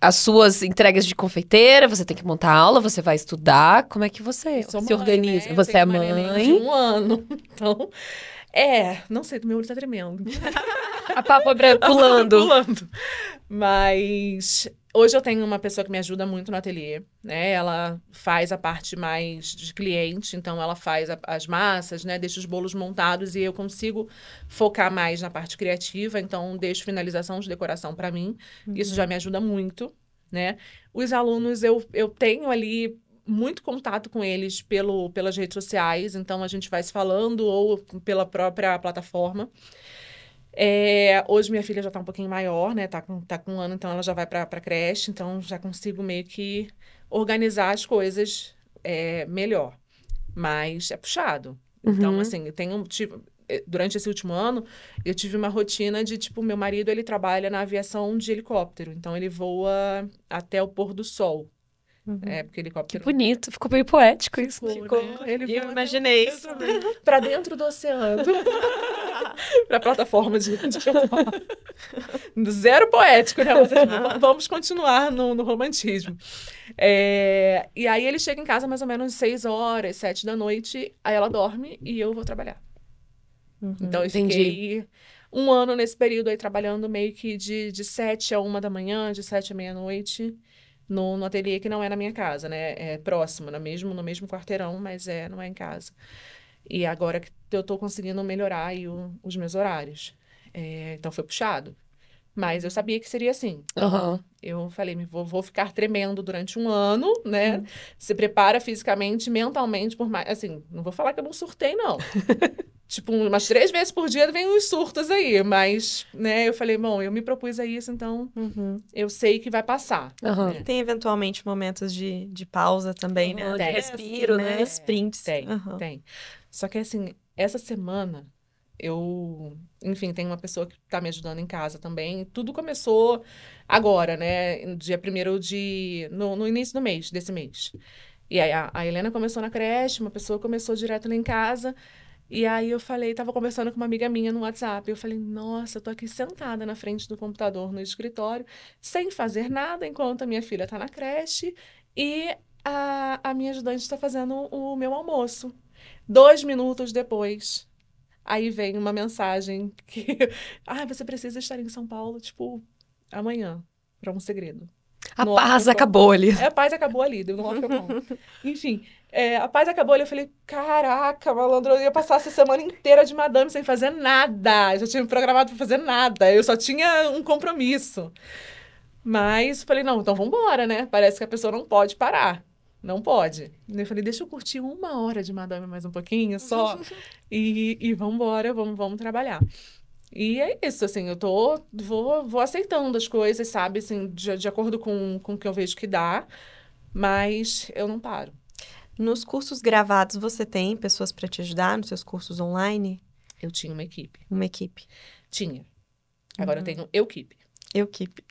as suas entregas de confeiteira, você tem que montar aula, você vai estudar. Como é que você se mãe, organiza? Né? Você é mãe. mãe de um ano. [LAUGHS] Então, é, não sei, meu olho tá tremendo. a pálpebra [LAUGHS] pulando. pulando. Mas Hoje eu tenho uma pessoa que me ajuda muito no ateliê, né? Ela faz a parte mais de cliente, então ela faz a, as massas, né? Deixa os bolos montados e eu consigo focar mais na parte criativa, então deixo finalização de decoração para mim. Uhum. Isso já me ajuda muito, né? Os alunos eu, eu tenho ali muito contato com eles pelo, pelas redes sociais, então a gente vai se falando ou pela própria plataforma. É, hoje minha filha já tá um pouquinho maior, né? Tá com, tá com um ano, então ela já vai pra, pra creche, então já consigo meio que organizar as coisas é, melhor. Mas é puxado. Então, uhum. Então, assim, eu tenho, tipo, durante esse último ano, eu tive uma rotina de, tipo, meu marido, ele trabalha na aviação de helicóptero. Então, ele voa até o pôr do sol. Uhum. É, porque helicóptero... Que bonito, ficou meio poético isso. Ficou, né? Ficou. eu imaginei isso. Para dentro do oceano. [LAUGHS] [LAUGHS] para plataforma de, de [LAUGHS] Zero poético, né? Mas, ah. vamos continuar no, no romantismo. É, e aí ele chega em casa mais ou menos seis horas, sete da noite, aí ela dorme e eu vou trabalhar. Uhum, então eu entendi. fiquei um ano nesse período aí trabalhando meio que de, de sete a uma da manhã, de sete à meia-noite, no, no ateliê que não é na minha casa, né? É próximo, no mesmo, no mesmo quarteirão, mas é, não é em casa. E agora que eu estou conseguindo melhorar o, os meus horários. É, então foi puxado. Mas eu sabia que seria assim. Uhum. Eu falei, vou, vou, ficar tremendo durante um ano, né? Uhum. Se prepara fisicamente, mentalmente, por mais. Assim, não vou falar que eu não surtei, não. [LAUGHS] tipo, umas três vezes por dia vem uns surtos aí. Mas, né, eu falei, bom, eu me propus a isso, então uhum. eu sei que vai passar. Né? Tem eventualmente momentos de, de pausa também, né? Tem. De respiro, tem, né? É, Sprints. Tem, tem. Só que assim, essa semana eu, enfim, tem uma pessoa que está me ajudando em casa também. Tudo começou agora, né? Dia primeiro de. No, no, início do mês, desse mês. E aí a, a, Helena começou na creche, uma pessoa começou direto lá em casa. E aí eu falei, estava conversando com uma amiga minha no WhatsApp. Eu falei, nossa, eu tô aqui sentada na frente do computador no escritório, sem fazer nada, enquanto a minha filha está na creche e a, a minha ajudante está fazendo o meu almoço. Dois minutos depois, aí vem uma mensagem que. [LAUGHS] ah, você precisa estar em São Paulo, tipo, amanhã, para um segredo. A no paz acabou ali. É, a paz acabou ali, deu [LAUGHS] um Enfim, é, a paz acabou ali. Eu falei, caraca, malandro, eu ia passar essa semana inteira de madame sem fazer nada. Eu já tinha me programado para fazer nada. Eu só tinha um compromisso. Mas falei, não, então vambora, né? Parece que a pessoa não pode parar. Não pode. Eu falei, deixa eu curtir uma hora de madame mais um pouquinho só. [LAUGHS] e, e vambora, vamos, vamos trabalhar. E é isso, assim, eu tô, vou, vou aceitando as coisas, sabe, assim, de, de acordo com, com o que eu vejo que dá, mas eu não paro. Nos cursos gravados, você tem pessoas para te ajudar nos seus cursos online? Eu tinha uma equipe. Uma equipe? Tinha. Uhum. Agora uhum. eu tenho euquipe. Euquipe.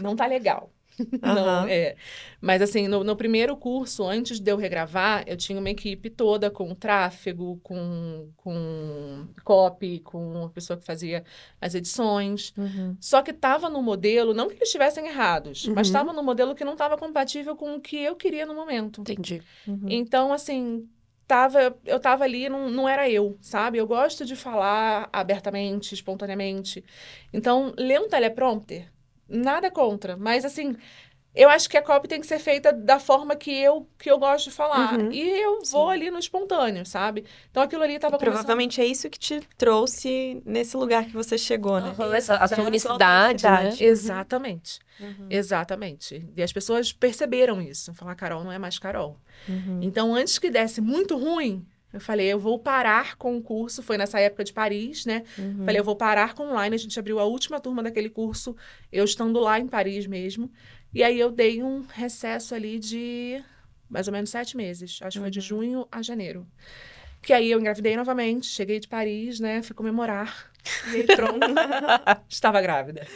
não tá legal. [LAUGHS] Não, é. Mas assim, no, no, primeiro curso, antes de eu regravar, eu tinha uma equipe toda com tráfego, com, com copy, com a pessoa que fazia as edições. Uhum. Só que estava no modelo, não que eles estivessem errados, uhum. mas estava no modelo que não estava compatível com o que eu queria no momento. Entendi. Uhum. Então, assim, tava, eu estava ali, não, não era eu, sabe? Eu gosto de falar abertamente, espontaneamente. Então, ler um teleprompter Nada contra, mas assim, eu acho que a copy tem que ser feita da forma que eu que eu gosto de falar. Uhum. E eu vou Sim. ali no espontâneo, sabe? Então aquilo ali estava Provavelmente começando... é isso que te trouxe nesse lugar que você chegou, né? Uhum. Essa, a sua unicidade, né? Exatamente. Uhum. Exatamente. E as pessoas perceberam isso. Falar, Carol não é mais Carol. Uhum. Então, antes que desse muito ruim, eu falei, eu vou parar com o curso, foi nessa época de Paris, né? Uhum. Falei, eu vou parar com online, a gente abriu a última turma daquele curso, eu estando lá em Paris mesmo. E aí eu dei um recesso ali de mais ou menos sete meses, acho que uhum. foi de uhum. junho a janeiro. Que aí eu engravidei novamente, cheguei de Paris, né? Fui comemorar. E aí, pronto, [LAUGHS] estava grávida.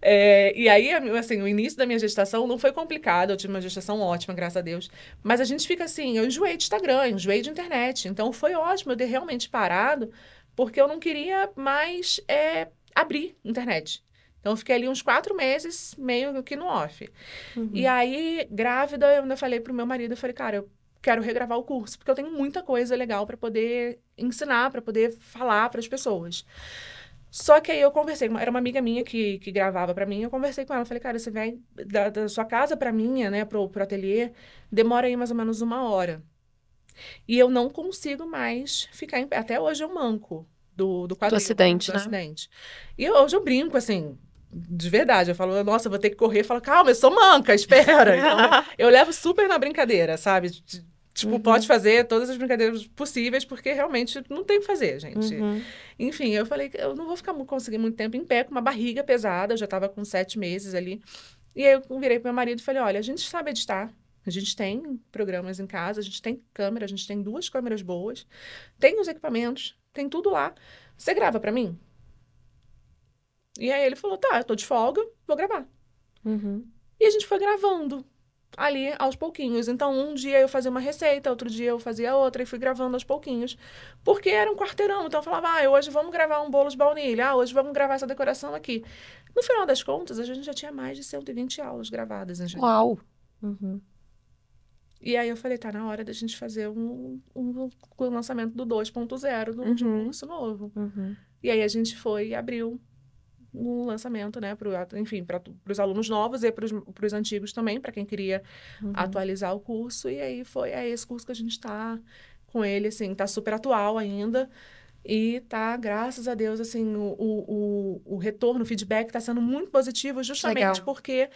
É, e aí, assim, o início da minha gestação não foi complicado, eu tive uma gestação ótima, graças a Deus. Mas a gente fica assim, eu enjoei de Instagram, enjoei de internet. Então foi ótimo eu ter realmente parado, porque eu não queria mais é, abrir internet. Então, eu fiquei ali uns quatro meses, meio que no off. Uhum. E aí, grávida, eu ainda falei pro meu marido, eu falei, cara, eu quero regravar o curso, porque eu tenho muita coisa legal para poder ensinar, para poder falar para as pessoas. Só que aí eu conversei, era uma amiga minha que, que gravava para mim, eu conversei com ela, falei, cara, você vem da, da sua casa para minha, né, pro, pro ateliê, demora aí mais ou menos uma hora. E eu não consigo mais ficar em pé, até hoje eu manco do, do quadril. Do acidente, do né? acidente. E hoje eu brinco, assim, de verdade, eu falo, nossa, eu vou ter que correr, eu falo, calma, eu sou manca, espera. [LAUGHS] Então, eu levo super na brincadeira, sabe, de, Tipo, uhum. pode fazer todas as brincadeiras possíveis, porque realmente não tem o que fazer, gente. Uhum. Enfim, eu falei que eu não vou ficar conseguindo muito tempo em pé, com uma barriga pesada, eu já estava com sete meses ali. E aí eu virei pro meu marido e falei, olha, a gente sabe editar, a gente tem programas em casa, a gente tem câmera, a gente tem duas câmeras boas, tem os equipamentos, tem tudo lá. Você grava para mim? E aí ele falou, tá, eu tô de folga, vou gravar. Uhum. E a gente foi gravando ali aos pouquinhos. Então, um dia eu fazia uma receita, outro dia eu fazia outra e fui gravando aos pouquinhos. Porque era um quarteirão, então eu falava, ah, hoje vamos gravar um bolo de baunilha, ah, hoje vamos gravar essa decoração aqui. No final das contas, a gente já tinha mais de 120 aulas gravadas. Né, Uau! Uhum. E aí eu falei, tá na hora da gente fazer um, um, um lançamento do 2.0, uhum. de um curso novo. Uhum. E aí a gente foi e abriu no lançamento, né? Pro, enfim, para os alunos novos e para os antigos também, para quem queria uhum. atualizar o curso. E aí foi é esse curso que a gente está com ele, assim, está super atual ainda. E tá, graças a Deus, assim, o, o, o retorno, o feedback está sendo muito positivo, justamente Legal. porque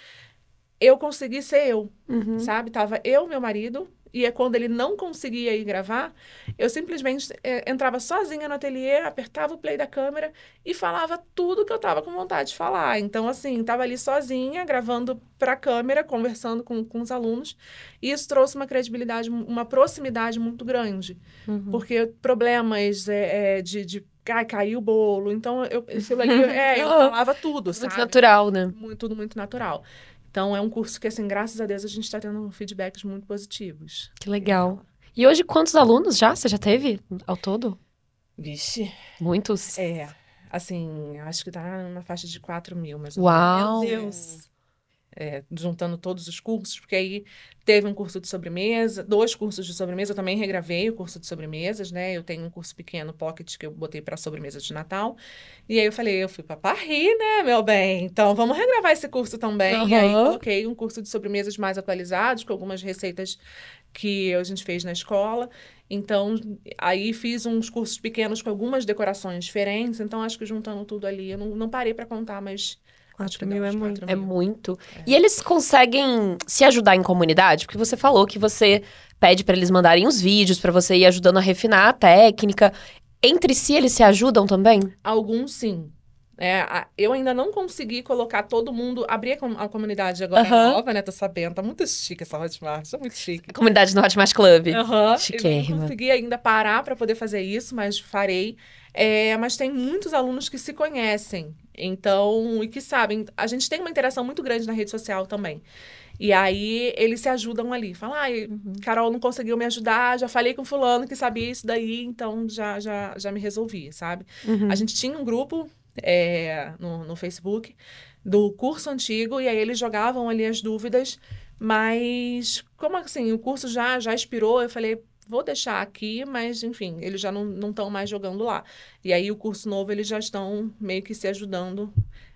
eu consegui ser eu, uhum. sabe? Tava eu, meu marido, e é quando ele não conseguia ir gravar, eu simplesmente é, entrava sozinha no ateliê, apertava o play da câmera e falava tudo que eu estava com vontade de falar. Então, assim, estava ali sozinha, gravando para a câmera, conversando com, com os alunos, e isso trouxe uma credibilidade, uma proximidade muito grande. Uhum. Porque problemas é, é, de, de cai, caiu o bolo. Então, eu, eu ali, é, eu [LAUGHS] falava tudo, sabe? Muito natural, né? Muito, tudo muito natural. Então, é um curso que, assim, graças a Deus, a gente está tendo feedbacks muito positivos. Que legal. E hoje, quantos alunos já? Você já teve ao todo? Vixe. Muitos? É. Assim, acho que está na faixa de 4 mil, mas. Uau! Meu Deus! é, juntando todos os cursos, porque aí teve um curso de sobremesa, dois cursos de sobremesa, eu também regravei o curso de sobremesas, né? Eu tenho um curso pequeno pocket que eu botei para sobremesa de Natal. E aí eu falei, eu fui para Paris, né, meu bem? Então vamos regravar esse curso também. Uhum. E aí coloquei um curso de sobremesas mais atualizados, com algumas receitas que a gente fez na escola. Então, aí fiz uns cursos pequenos com algumas decorações diferentes. Então, acho que juntando tudo ali, eu não, não parei para contar, mas 4 mil é muito. É muito. É. E eles conseguem se ajudar em comunidade? Porque você falou que você pede para eles mandarem os vídeos, para você ir ajudando a refinar a técnica. Entre si, eles se ajudam também? Alguns sim. É, eu ainda não consegui colocar todo mundo. Abrir a, comunidade agora uhum. nova, né? Tô sabendo. Tá muito chique essa Hotmart. Tá muito chique. A comunidade no Hotmart Club. Uhum. Chiquérrima. Eu não consegui ainda parar para poder fazer isso, mas farei. É, mas tem muitos alunos que se conhecem, então, e que sabem. A gente tem uma interação muito grande na rede social também. E aí eles se ajudam ali. fala ah, Carol não conseguiu me ajudar, já falei com fulano que sabia isso daí, então já, já, já me resolvi, sabe? Uhum. A gente tinha um grupo é, no, no Facebook do curso antigo, e aí eles jogavam ali as dúvidas, mas como assim, o curso já, já expirou, eu falei, vou deixar aqui, mas enfim, eles já não estão mais jogando lá. E aí o curso novo eles já estão meio que se ajudando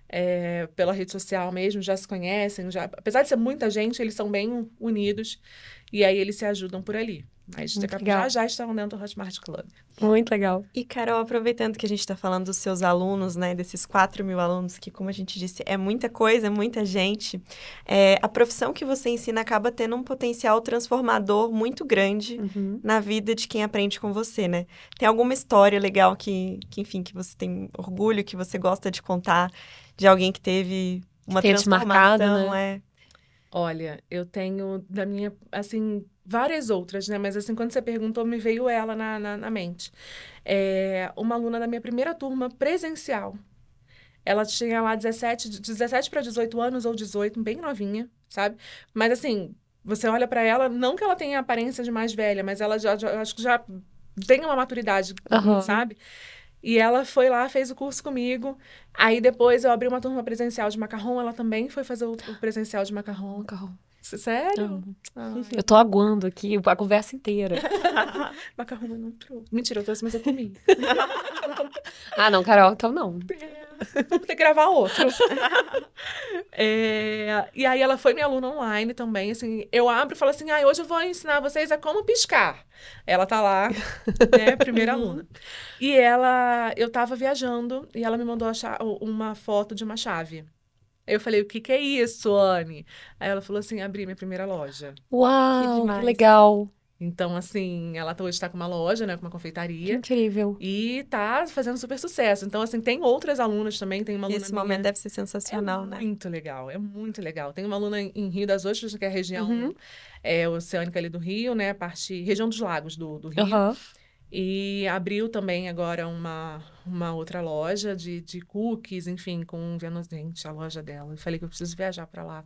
é, pela rede social mesmo, já se conhecem, já apesar de ser muita gente, eles são bem unidos e aí eles se ajudam por ali. Mas de já estão dentro do Hotmart Club. Muito legal. E, Carol, aproveitando que a gente está falando dos seus alunos, né? Desses 4 mil alunos, que, como a gente disse, é muita coisa, é muita gente. É, a profissão que você ensina acaba tendo um potencial transformador muito grande uhum. na vida de quem aprende com você, né? Tem alguma história legal que, que, enfim, que você tem orgulho, que você gosta de contar de alguém que teve uma que transformação, marcado, né? é? Olha, eu tenho da minha, assim, várias outras, né? Mas assim, quando você perguntou, me veio ela na, na, na mente. É, uma aluna da minha primeira turma presencial. Ela tinha lá 17, 17 para 18 anos ou 18, bem novinha, sabe? Mas assim, você olha para ela, não que ela tenha aparência de mais velha, mas ela já, já acho que já tem uma maturidade, uhum. sabe? E ela foi lá, fez o curso comigo. Aí depois eu abri uma turma presencial de macarrão, ela também foi fazer o presencial de macarrão. Macarrão. Sério? Ah, eu tô aguando aqui a conversa inteira. [LAUGHS] Macarrão não trouxe. Mentira, eu trouxe, mas eu comi. [LAUGHS] ah, não, Carol, então não. É, vamos ter que gravar outro. [LAUGHS] é, e aí ela foi minha aluna online também, assim, eu abro e falo assim, ah, hoje eu vou ensinar vocês a como piscar. Ela tá lá, né, primeira uhum. aluna. E ela, eu tava viajando e ela me mandou achar uma foto de uma chave eu falei, o que, que é isso, Anne? Aí ela falou assim, abri minha primeira loja. Uau, que, legal. Então, assim, ela tá, hoje está com uma loja, né? Com uma confeitaria. Que incrível. E tá fazendo super sucesso. Então, assim, tem outras alunas também. Tem uma aluna. Esse minha... momento deve ser sensacional, é né? Muito legal, é muito legal. Tem uma aluna em Rio das Ostras, que é a região uhum. é, oceânica ali do Rio, né? A parte. região dos lagos do, do Rio. Uhum. E abriu também agora uma, uma outra loja de, de cookies, enfim, com Vênus Dente, a loja dela. Eu falei que eu preciso viajar para lá.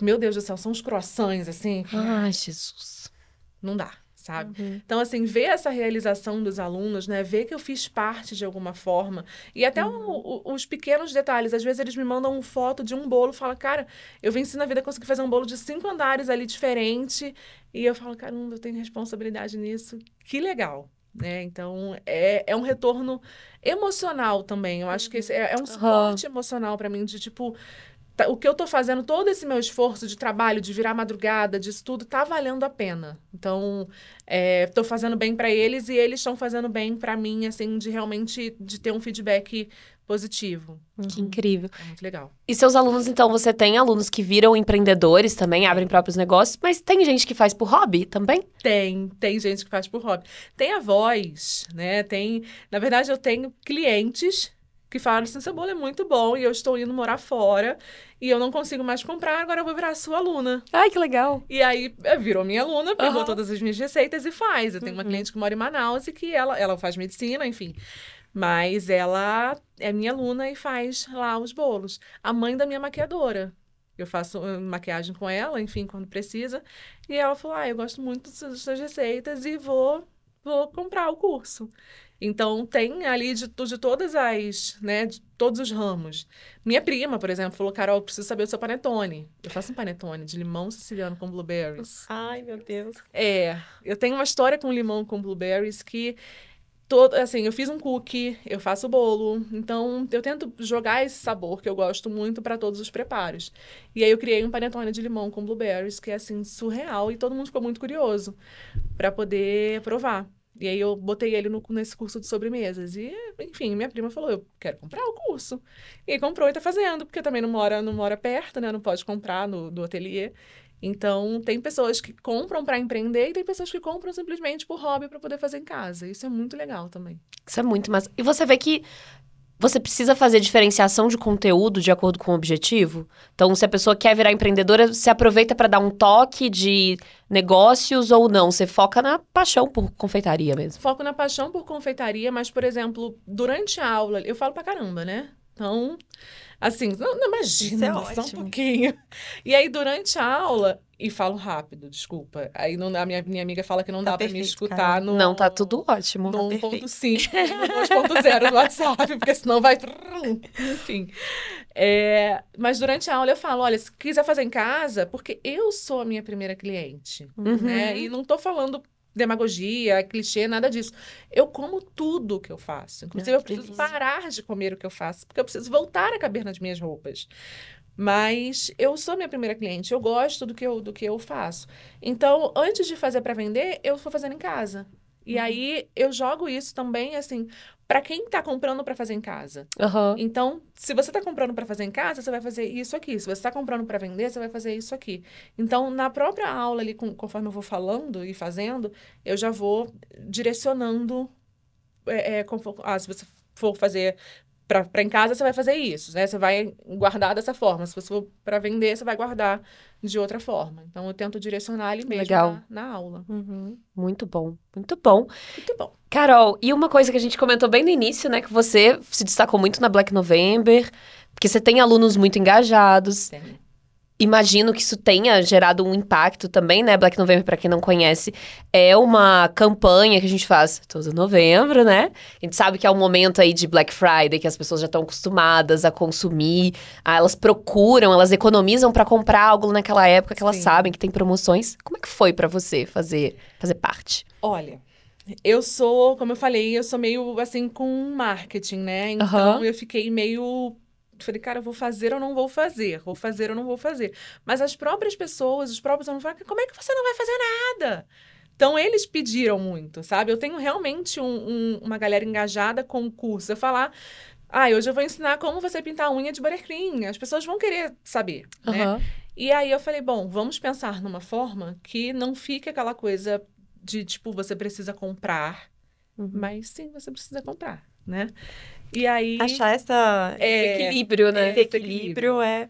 Meu Deus do céu, são os croissants, assim. Ai, Jesus. Não dá sabe? Uhum. Então, assim, ver essa realização dos alunos, né? Ver que eu fiz parte de alguma forma. E até uhum. o, o, os pequenos detalhes. Às vezes eles me mandam uma foto de um bolo, fala, cara, eu venci na vida, consegui fazer um bolo de cinco andares ali diferente. E eu falo, caramba, eu tenho responsabilidade nisso. Que legal, né? Então, é, é um retorno emocional também. Eu acho que uhum. é, é um suporte uhum. emocional para mim, de tipo, Tá, o que eu estou fazendo, todo esse meu esforço de trabalho, de virar madrugada, de estudo, está valendo a pena. Então, estou é, fazendo bem para eles e eles estão fazendo bem para mim, assim, de realmente de ter um feedback positivo. Uhum. Que uhum. incrível. É muito legal. E seus alunos, então, você tem alunos que viram empreendedores também, abrem próprios negócios, mas tem gente que faz por hobby também? Tem, tem gente que faz por hobby. Tem a voz, né? Tem, na verdade, eu tenho clientes que fala assim, seu bolo é muito bom e eu estou indo morar fora e eu não consigo mais comprar, agora eu vou virar sua aluna. Ai, que legal. E aí eh, virou minha aluna, pegou uhum. todas as minhas receitas e faz. Eu tenho uhum. uma cliente que mora em Manaus e que ela, ela faz medicina, enfim. Mas ela é minha aluna e faz lá os bolos. A mãe da minha maquiadora. Eu faço eh, maquiagem com ela, enfim, quando precisa. E ela falou: Ah, eu gosto muito das suas receitas e vou, vou comprar o curso. Então tem ali de, de todas as, né, de todos os ramos. Minha prima, por exemplo, falou: Carol, preciso saber o seu panetone. Eu faço um panetone de limão siciliano com blueberries. Ai, meu Deus. É, eu tenho uma história com limão com blueberries que todo, assim, eu fiz um cookie, eu faço bolo, então eu tento jogar esse sabor que eu gosto muito para todos os preparos. E aí eu criei um panetone de limão com blueberries, que é assim surreal e todo mundo ficou muito curioso para poder provar. E aí eu botei ele no, nesse curso de sobremesas. E, enfim, minha prima falou, eu quero comprar o curso. E comprou e tá fazendo, porque também não mora, não mora perto, né? Não pode comprar no, do ateliê. Então, tem pessoas que compram para empreender e tem pessoas que compram simplesmente por hobby para poder fazer em casa. Isso é muito legal também. Isso é muito mas E você vê que você precisa fazer diferenciação de conteúdo de acordo com o objetivo? Então, se a pessoa quer virar empreendedora, se aproveita para dar um toque de negócios ou não? Você foca na paixão por confeitaria mesmo? Foco na paixão por confeitaria, mas, por exemplo, durante a aula, eu falo pra caramba, né? Então, assim, não, não imagina, é só um pouquinho. E aí, durante a aula, e falo rápido, desculpa. Aí não, a minha, minha amiga fala que não tá dá para me escutar cara. no. Não, tá tudo ótimo. No tá 1.5, [LAUGHS] no 2.0 do WhatsApp, porque senão vai. Enfim. É, mas durante a aula eu falo: olha, se quiser fazer em casa, porque eu sou a minha primeira cliente. Uhum. Né? E não tô falando demagogia, clichê, nada disso. Eu como tudo que eu faço. Inclusive, eu preciso parar de comer o que eu faço, porque eu preciso voltar a caber nas minhas roupas. Mas eu sou minha primeira cliente, eu gosto do que eu, do que eu faço. Então, antes de fazer para vender, eu vou fazendo em casa. E uhum. aí eu jogo isso também, assim, para quem está comprando para fazer em casa. Uhum. Então, se você está comprando para fazer em casa, você vai fazer isso aqui. Se você está comprando para vender, você vai fazer isso aqui. Então, na própria aula ali, conforme eu vou falando e fazendo, eu já vou direcionando. É, é, ah, se você for fazer para em casa você vai fazer isso, né? Você vai guardar dessa forma. Se você for para vender, você vai guardar de outra forma. Então eu tento direcionar ali mesmo Legal. Na, na aula. Uhum. Muito bom, muito bom. Muito bom. Carol, e uma coisa que a gente comentou bem no início, né? Que você se destacou muito na Black November, porque você tem alunos muito engajados imagino que isso tenha gerado um impacto também, né? Black November, para quem não conhece, é uma campanha que a gente faz todo novembro, né? A gente sabe que é um momento aí de Black Friday que as pessoas já estão acostumadas a consumir, elas procuram, elas economizam para comprar algo naquela época que elas Sim. sabem que tem promoções. Como é que foi para você fazer fazer parte? Olha, eu sou, como eu falei, eu sou meio assim com marketing, né? Então uhum. eu fiquei meio falei, cara, vou fazer ou não vou fazer, vou fazer ou não vou fazer. Mas as próprias pessoas, os próprios alunos falaram, como é que você não vai fazer nada? Então, eles pediram muito, sabe? Eu tenho realmente um, um, uma galera engajada com o curso. Eu falar, ah, hoje eu vou ensinar como você pintar a unha de buttercream. As pessoas vão querer saber, uhum. né? E aí eu falei, bom, vamos pensar numa forma que não fique aquela coisa de, tipo, você precisa comprar. Uhum. Mas sim, você precisa comprar, né? E aí. Achar essa, é, esse equilíbrio, né? Esse equilíbrio é.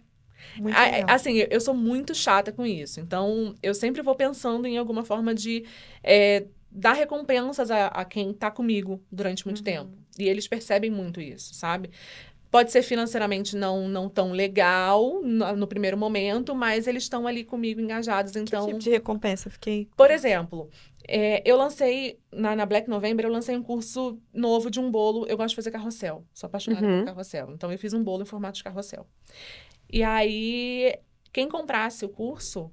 Muito a, ah, é, assim, eu sou muito chata com isso. Então, eu sempre vou pensando em alguma forma de é, dar recompensas a, a quem está comigo durante muito uhum. tempo. E eles percebem muito isso, sabe? Pode ser financeiramente não, não tão legal no, no primeiro momento, mas eles estão ali comigo engajados, então... Que tipo de recompensa? Fiquei... Por exemplo, é, eu lancei, na, na, Black November, eu lancei um curso novo de um bolo. Eu gosto de fazer carrossel, sou apaixonada uhum. por carrossel. Então, eu fiz um bolo em formato de carrossel. E aí, quem comprasse o curso,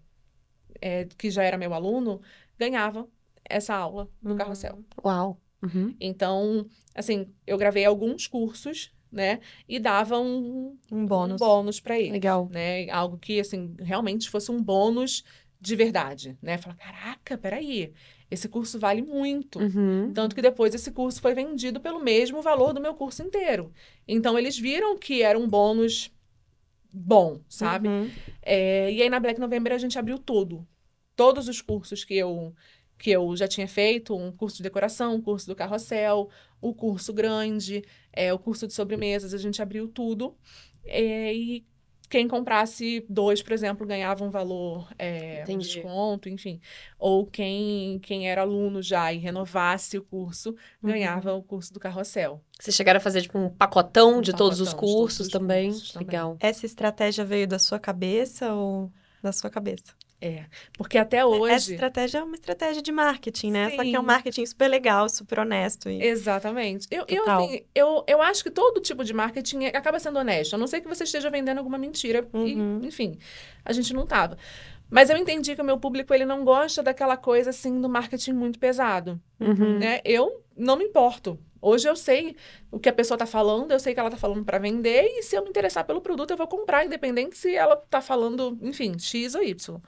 é, que já era meu aluno, ganhava essa aula no uhum. carrossel. Uau! Uhum. Então, assim, eu gravei alguns cursos, né? E dava um, um bônus, um bônus para ele. Legal. Né? Algo que, assim, realmente fosse um bônus de verdade, né? Falar, caraca, peraí, esse curso vale muito. Uhum. Tanto que depois esse curso foi vendido pelo mesmo valor do meu curso inteiro. Então, eles viram que era um bônus bom, sabe? Uhum. É, e aí, na Black November, a gente abriu tudo. Todos os cursos que eu que eu já tinha feito, um curso de decoração, um curso do carrossel, o um curso grande, é, o curso de sobremesas, a gente abriu tudo. É, e quem comprasse dois, por exemplo, ganhava um valor, é, um desconto, enfim. Ou quem, quem era aluno já e renovasse o curso, uhum. ganhava o curso do carrossel. Vocês chegaram a fazer tipo, um pacotão, um de, pacotão todos todos os cursos também? Legal. Essa estratégia veio da sua cabeça ou da sua cabeça? É, porque até é, hoje. Essa estratégia é uma estratégia de marketing, né? Sim. Só que é um marketing super legal, super honesto. E... Exatamente. Eu, eu, assim, eu, eu acho que todo tipo de marketing é, acaba sendo honesto, a não ser que você esteja vendendo alguma mentira. Uhum. E, enfim, a gente não tava. Mas eu entendi que o meu público ele não gosta daquela coisa assim do marketing muito pesado. Uhum. Né? Eu não me importo Hoje eu sei o que a pessoa está falando, eu sei que ela está falando para vender, e se eu me interessar pelo produto, eu vou comprar, independente se ela está falando, enfim, X ou Y.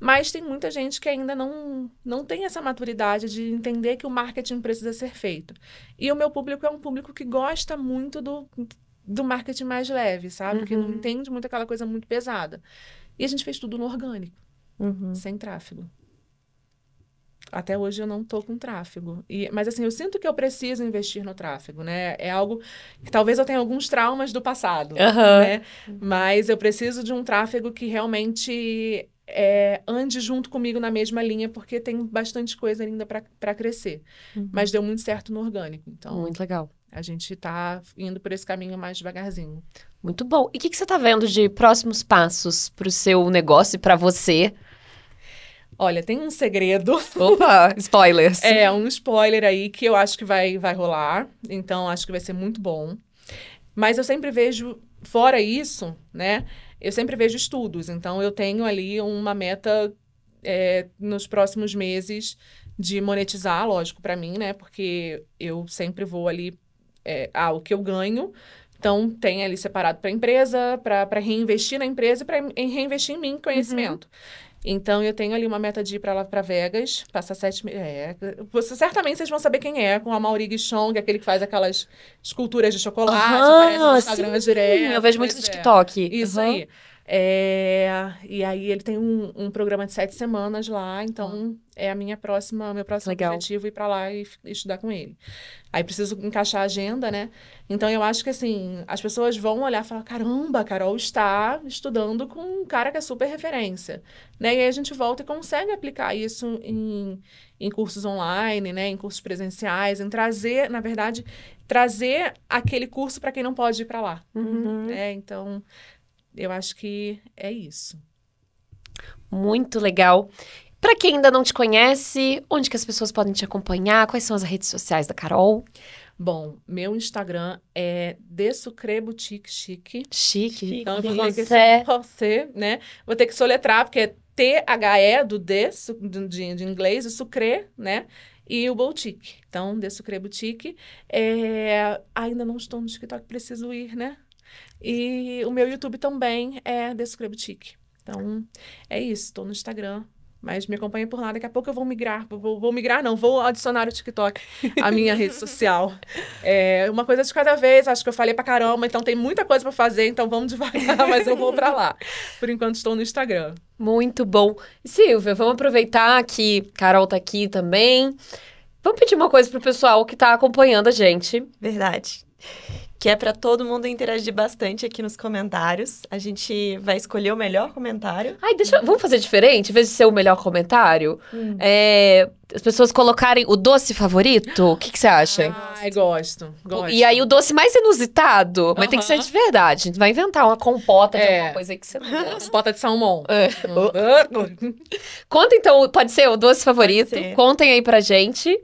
Mas tem muita gente que ainda não, não tem essa maturidade de entender que o marketing precisa ser feito. E o meu público é um público que gosta muito do, do marketing mais leve, sabe? Uhum. Que não uhum. entende muito aquela coisa muito pesada. E a gente fez tudo no orgânico, uhum. sem tráfego até hoje eu não estou com tráfego. E, mas assim, eu sinto que eu preciso investir no tráfego, né? É algo que talvez eu tenha alguns traumas do passado, uhum. né? Mas eu preciso de um tráfego que realmente é, ande junto comigo na mesma linha, porque tem bastante coisa ainda para crescer. Uhum. Mas deu muito certo no orgânico, então... Muito legal. A gente está indo por esse caminho mais devagarzinho. Muito bom. E o que, que você está vendo de próximos passos para o seu negócio e para você Olha, tem um segredo. Opa, [LAUGHS] spoilers. é, um spoiler aí que eu acho que vai, vai rolar. Então, acho que vai ser muito bom. Mas eu sempre vejo, fora isso, né? Eu sempre vejo estudos. Então, eu tenho ali uma meta é, nos próximos meses de monetizar, lógico, para mim, né? Porque eu sempre vou ali. É, ah, o que eu ganho então, tem ali separado para a empresa, para reinvestir na empresa e para reinvestir em mim, uhum. conhecimento. Uhum. Então, eu tenho ali uma meta de ir para lá para Vegas, passar sete. É, certamente vocês vão saber quem é, com a Mauri Guichong, é aquele que faz aquelas esculturas de chocolate, ah, aparece no Instagram sim, direto. Eu vejo muito no é. TikTok. É. Isso uhum. aí. É, e aí ele tem um, um, programa de sete semanas lá, então ah. é a minha próxima, meu próximo Legal. objetivo ir para lá e, e, estudar com ele. Aí preciso encaixar a agenda, né? Então eu acho que assim, as pessoas vão olhar e falar: caramba, Carol está estudando com um cara que é super referência. Né? E aí a gente volta e consegue aplicar isso em, em cursos online, né? Em cursos presenciais, em trazer, na verdade, trazer aquele curso para quem não pode ir para lá. Uhum. Né? Então eu acho que é isso. Muito legal. Para quem ainda não te conhece, onde que as pessoas podem te acompanhar? Quais são as redes sociais da Carol? Bom, meu Instagram é Dessucre Boutique Chique. Chique. Então, eu vou ter que, você, né? Vou ter que soletrar, porque é T-H-E do D, de, de inglês, o Sucre, né? e o Boutique. Então, desucreboutique. É... Ainda não estou no TikTok, preciso ir, né? E o meu YouTube também é Descre Boutique. Então, é isso. Estou no Instagram. Mas me acompanha por lá. Daqui a pouco eu vou migrar. Vou, vou migrar, não. Vou adicionar o TikTok à minha rede social. É uma coisa de cada vez. Acho que eu falei pra caramba. Então, tem muita coisa para fazer. Então, vamos devagar. [LAUGHS] Mas eu vou para lá. Por enquanto, estou no Instagram. Muito bom. Silvia, vamos aproveitar que Carol tá aqui também. Vamos pedir uma coisa pro pessoal que tá acompanhando a gente. Verdade que é para todo mundo interagir bastante aqui nos comentários. A gente vai escolher o melhor comentário. Ai, deixa, vamos fazer diferente, em vez de ser o melhor comentário, hum. é, as pessoas colocarem o doce favorito. O que, que você acha? Ai, gosto, gosto. E aí o doce mais inusitado, mas uhum. tem que ser de verdade. A gente vai inventar uma compota é. de alguma coisa que você não gosta. [LAUGHS] Compota de salmão. É. [LAUGHS] Conta então, pode ser o doce favorito. Contem aí pra gente.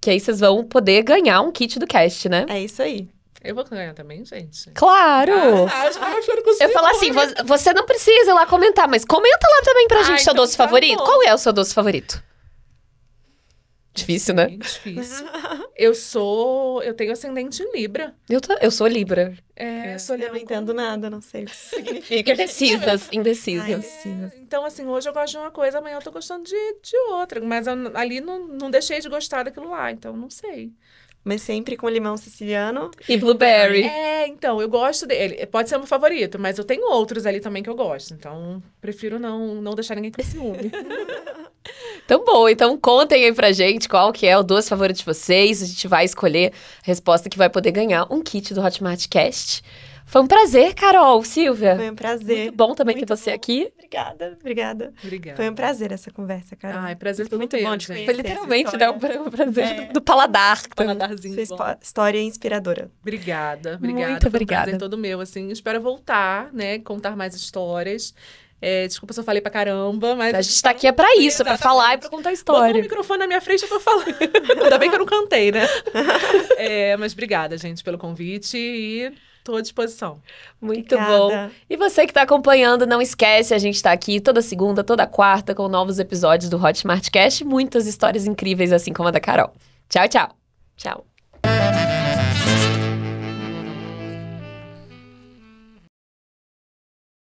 Que aí vocês vão poder ganhar um kit do cast, né? É isso aí. Eu vou ganhar também, gente. Claro! Ah, eu, eu falo assim, você não precisa ir lá comentar, mas comenta lá também pra gente Ai, seu então doce tá favorito. Bom. Qual é o seu doce favorito? Difícil, né? Difícil. eu sou. Eu tenho ascendente em Libra. Eu, tô, eu sou Libra. É, é, eu, sou Libra. Eu não entendo nada, não sei o que significa. Indecisas, [LAUGHS] indecisas. é. Então, assim, hoje eu gosto de uma coisa, amanhã eu tô gostando de, de outra. Mas eu, ali não, não deixei de gostar daquilo lá, então não sei mas sempre com limão siciliano. E blueberry. Ah, é, então, eu gosto dele. Pode ser o meu favorito, mas eu tenho outros ali também que eu gosto. Então, prefiro não, não deixar ninguém com ciúme. [LAUGHS] Então, bom, então contem aí pra gente qual que é o doce favorito de vocês. A gente vai escolher a resposta que vai poder ganhar um kit do Hotmart Cast. Foi um prazer, Carol, Silvia. Foi um prazer. Muito bom também muito ter você aqui. Obrigada, obrigada. Obrigada. Foi um prazer essa conversa, Carol. Ai, prazer foi muito, bom gente. conhecer. Foi literalmente, né? Um prazer é. do paladar. Um paladarzinho Foi bom. história inspiradora. Obrigada, obrigada. Muito obrigada. Um prazer todo meu, assim. Espero voltar, né? Contar mais histórias. É, desculpa se eu falei pra caramba, mas. A gente tá aqui é pra isso, é pra falar e pra contar história. Botou o microfone na minha frente, eu tô falando. Ainda bem que eu não cantei, né? [LAUGHS] é, mas obrigada, gente, pelo convite e Estou à disposição. Muito Obrigada. bom. E você que está acompanhando, não esquece, a gente está aqui toda segunda, toda quarta, com novos episódios do Hotmart Cast. Muitas histórias incríveis, assim como a da Carol. Tchau, tchau. Tchau.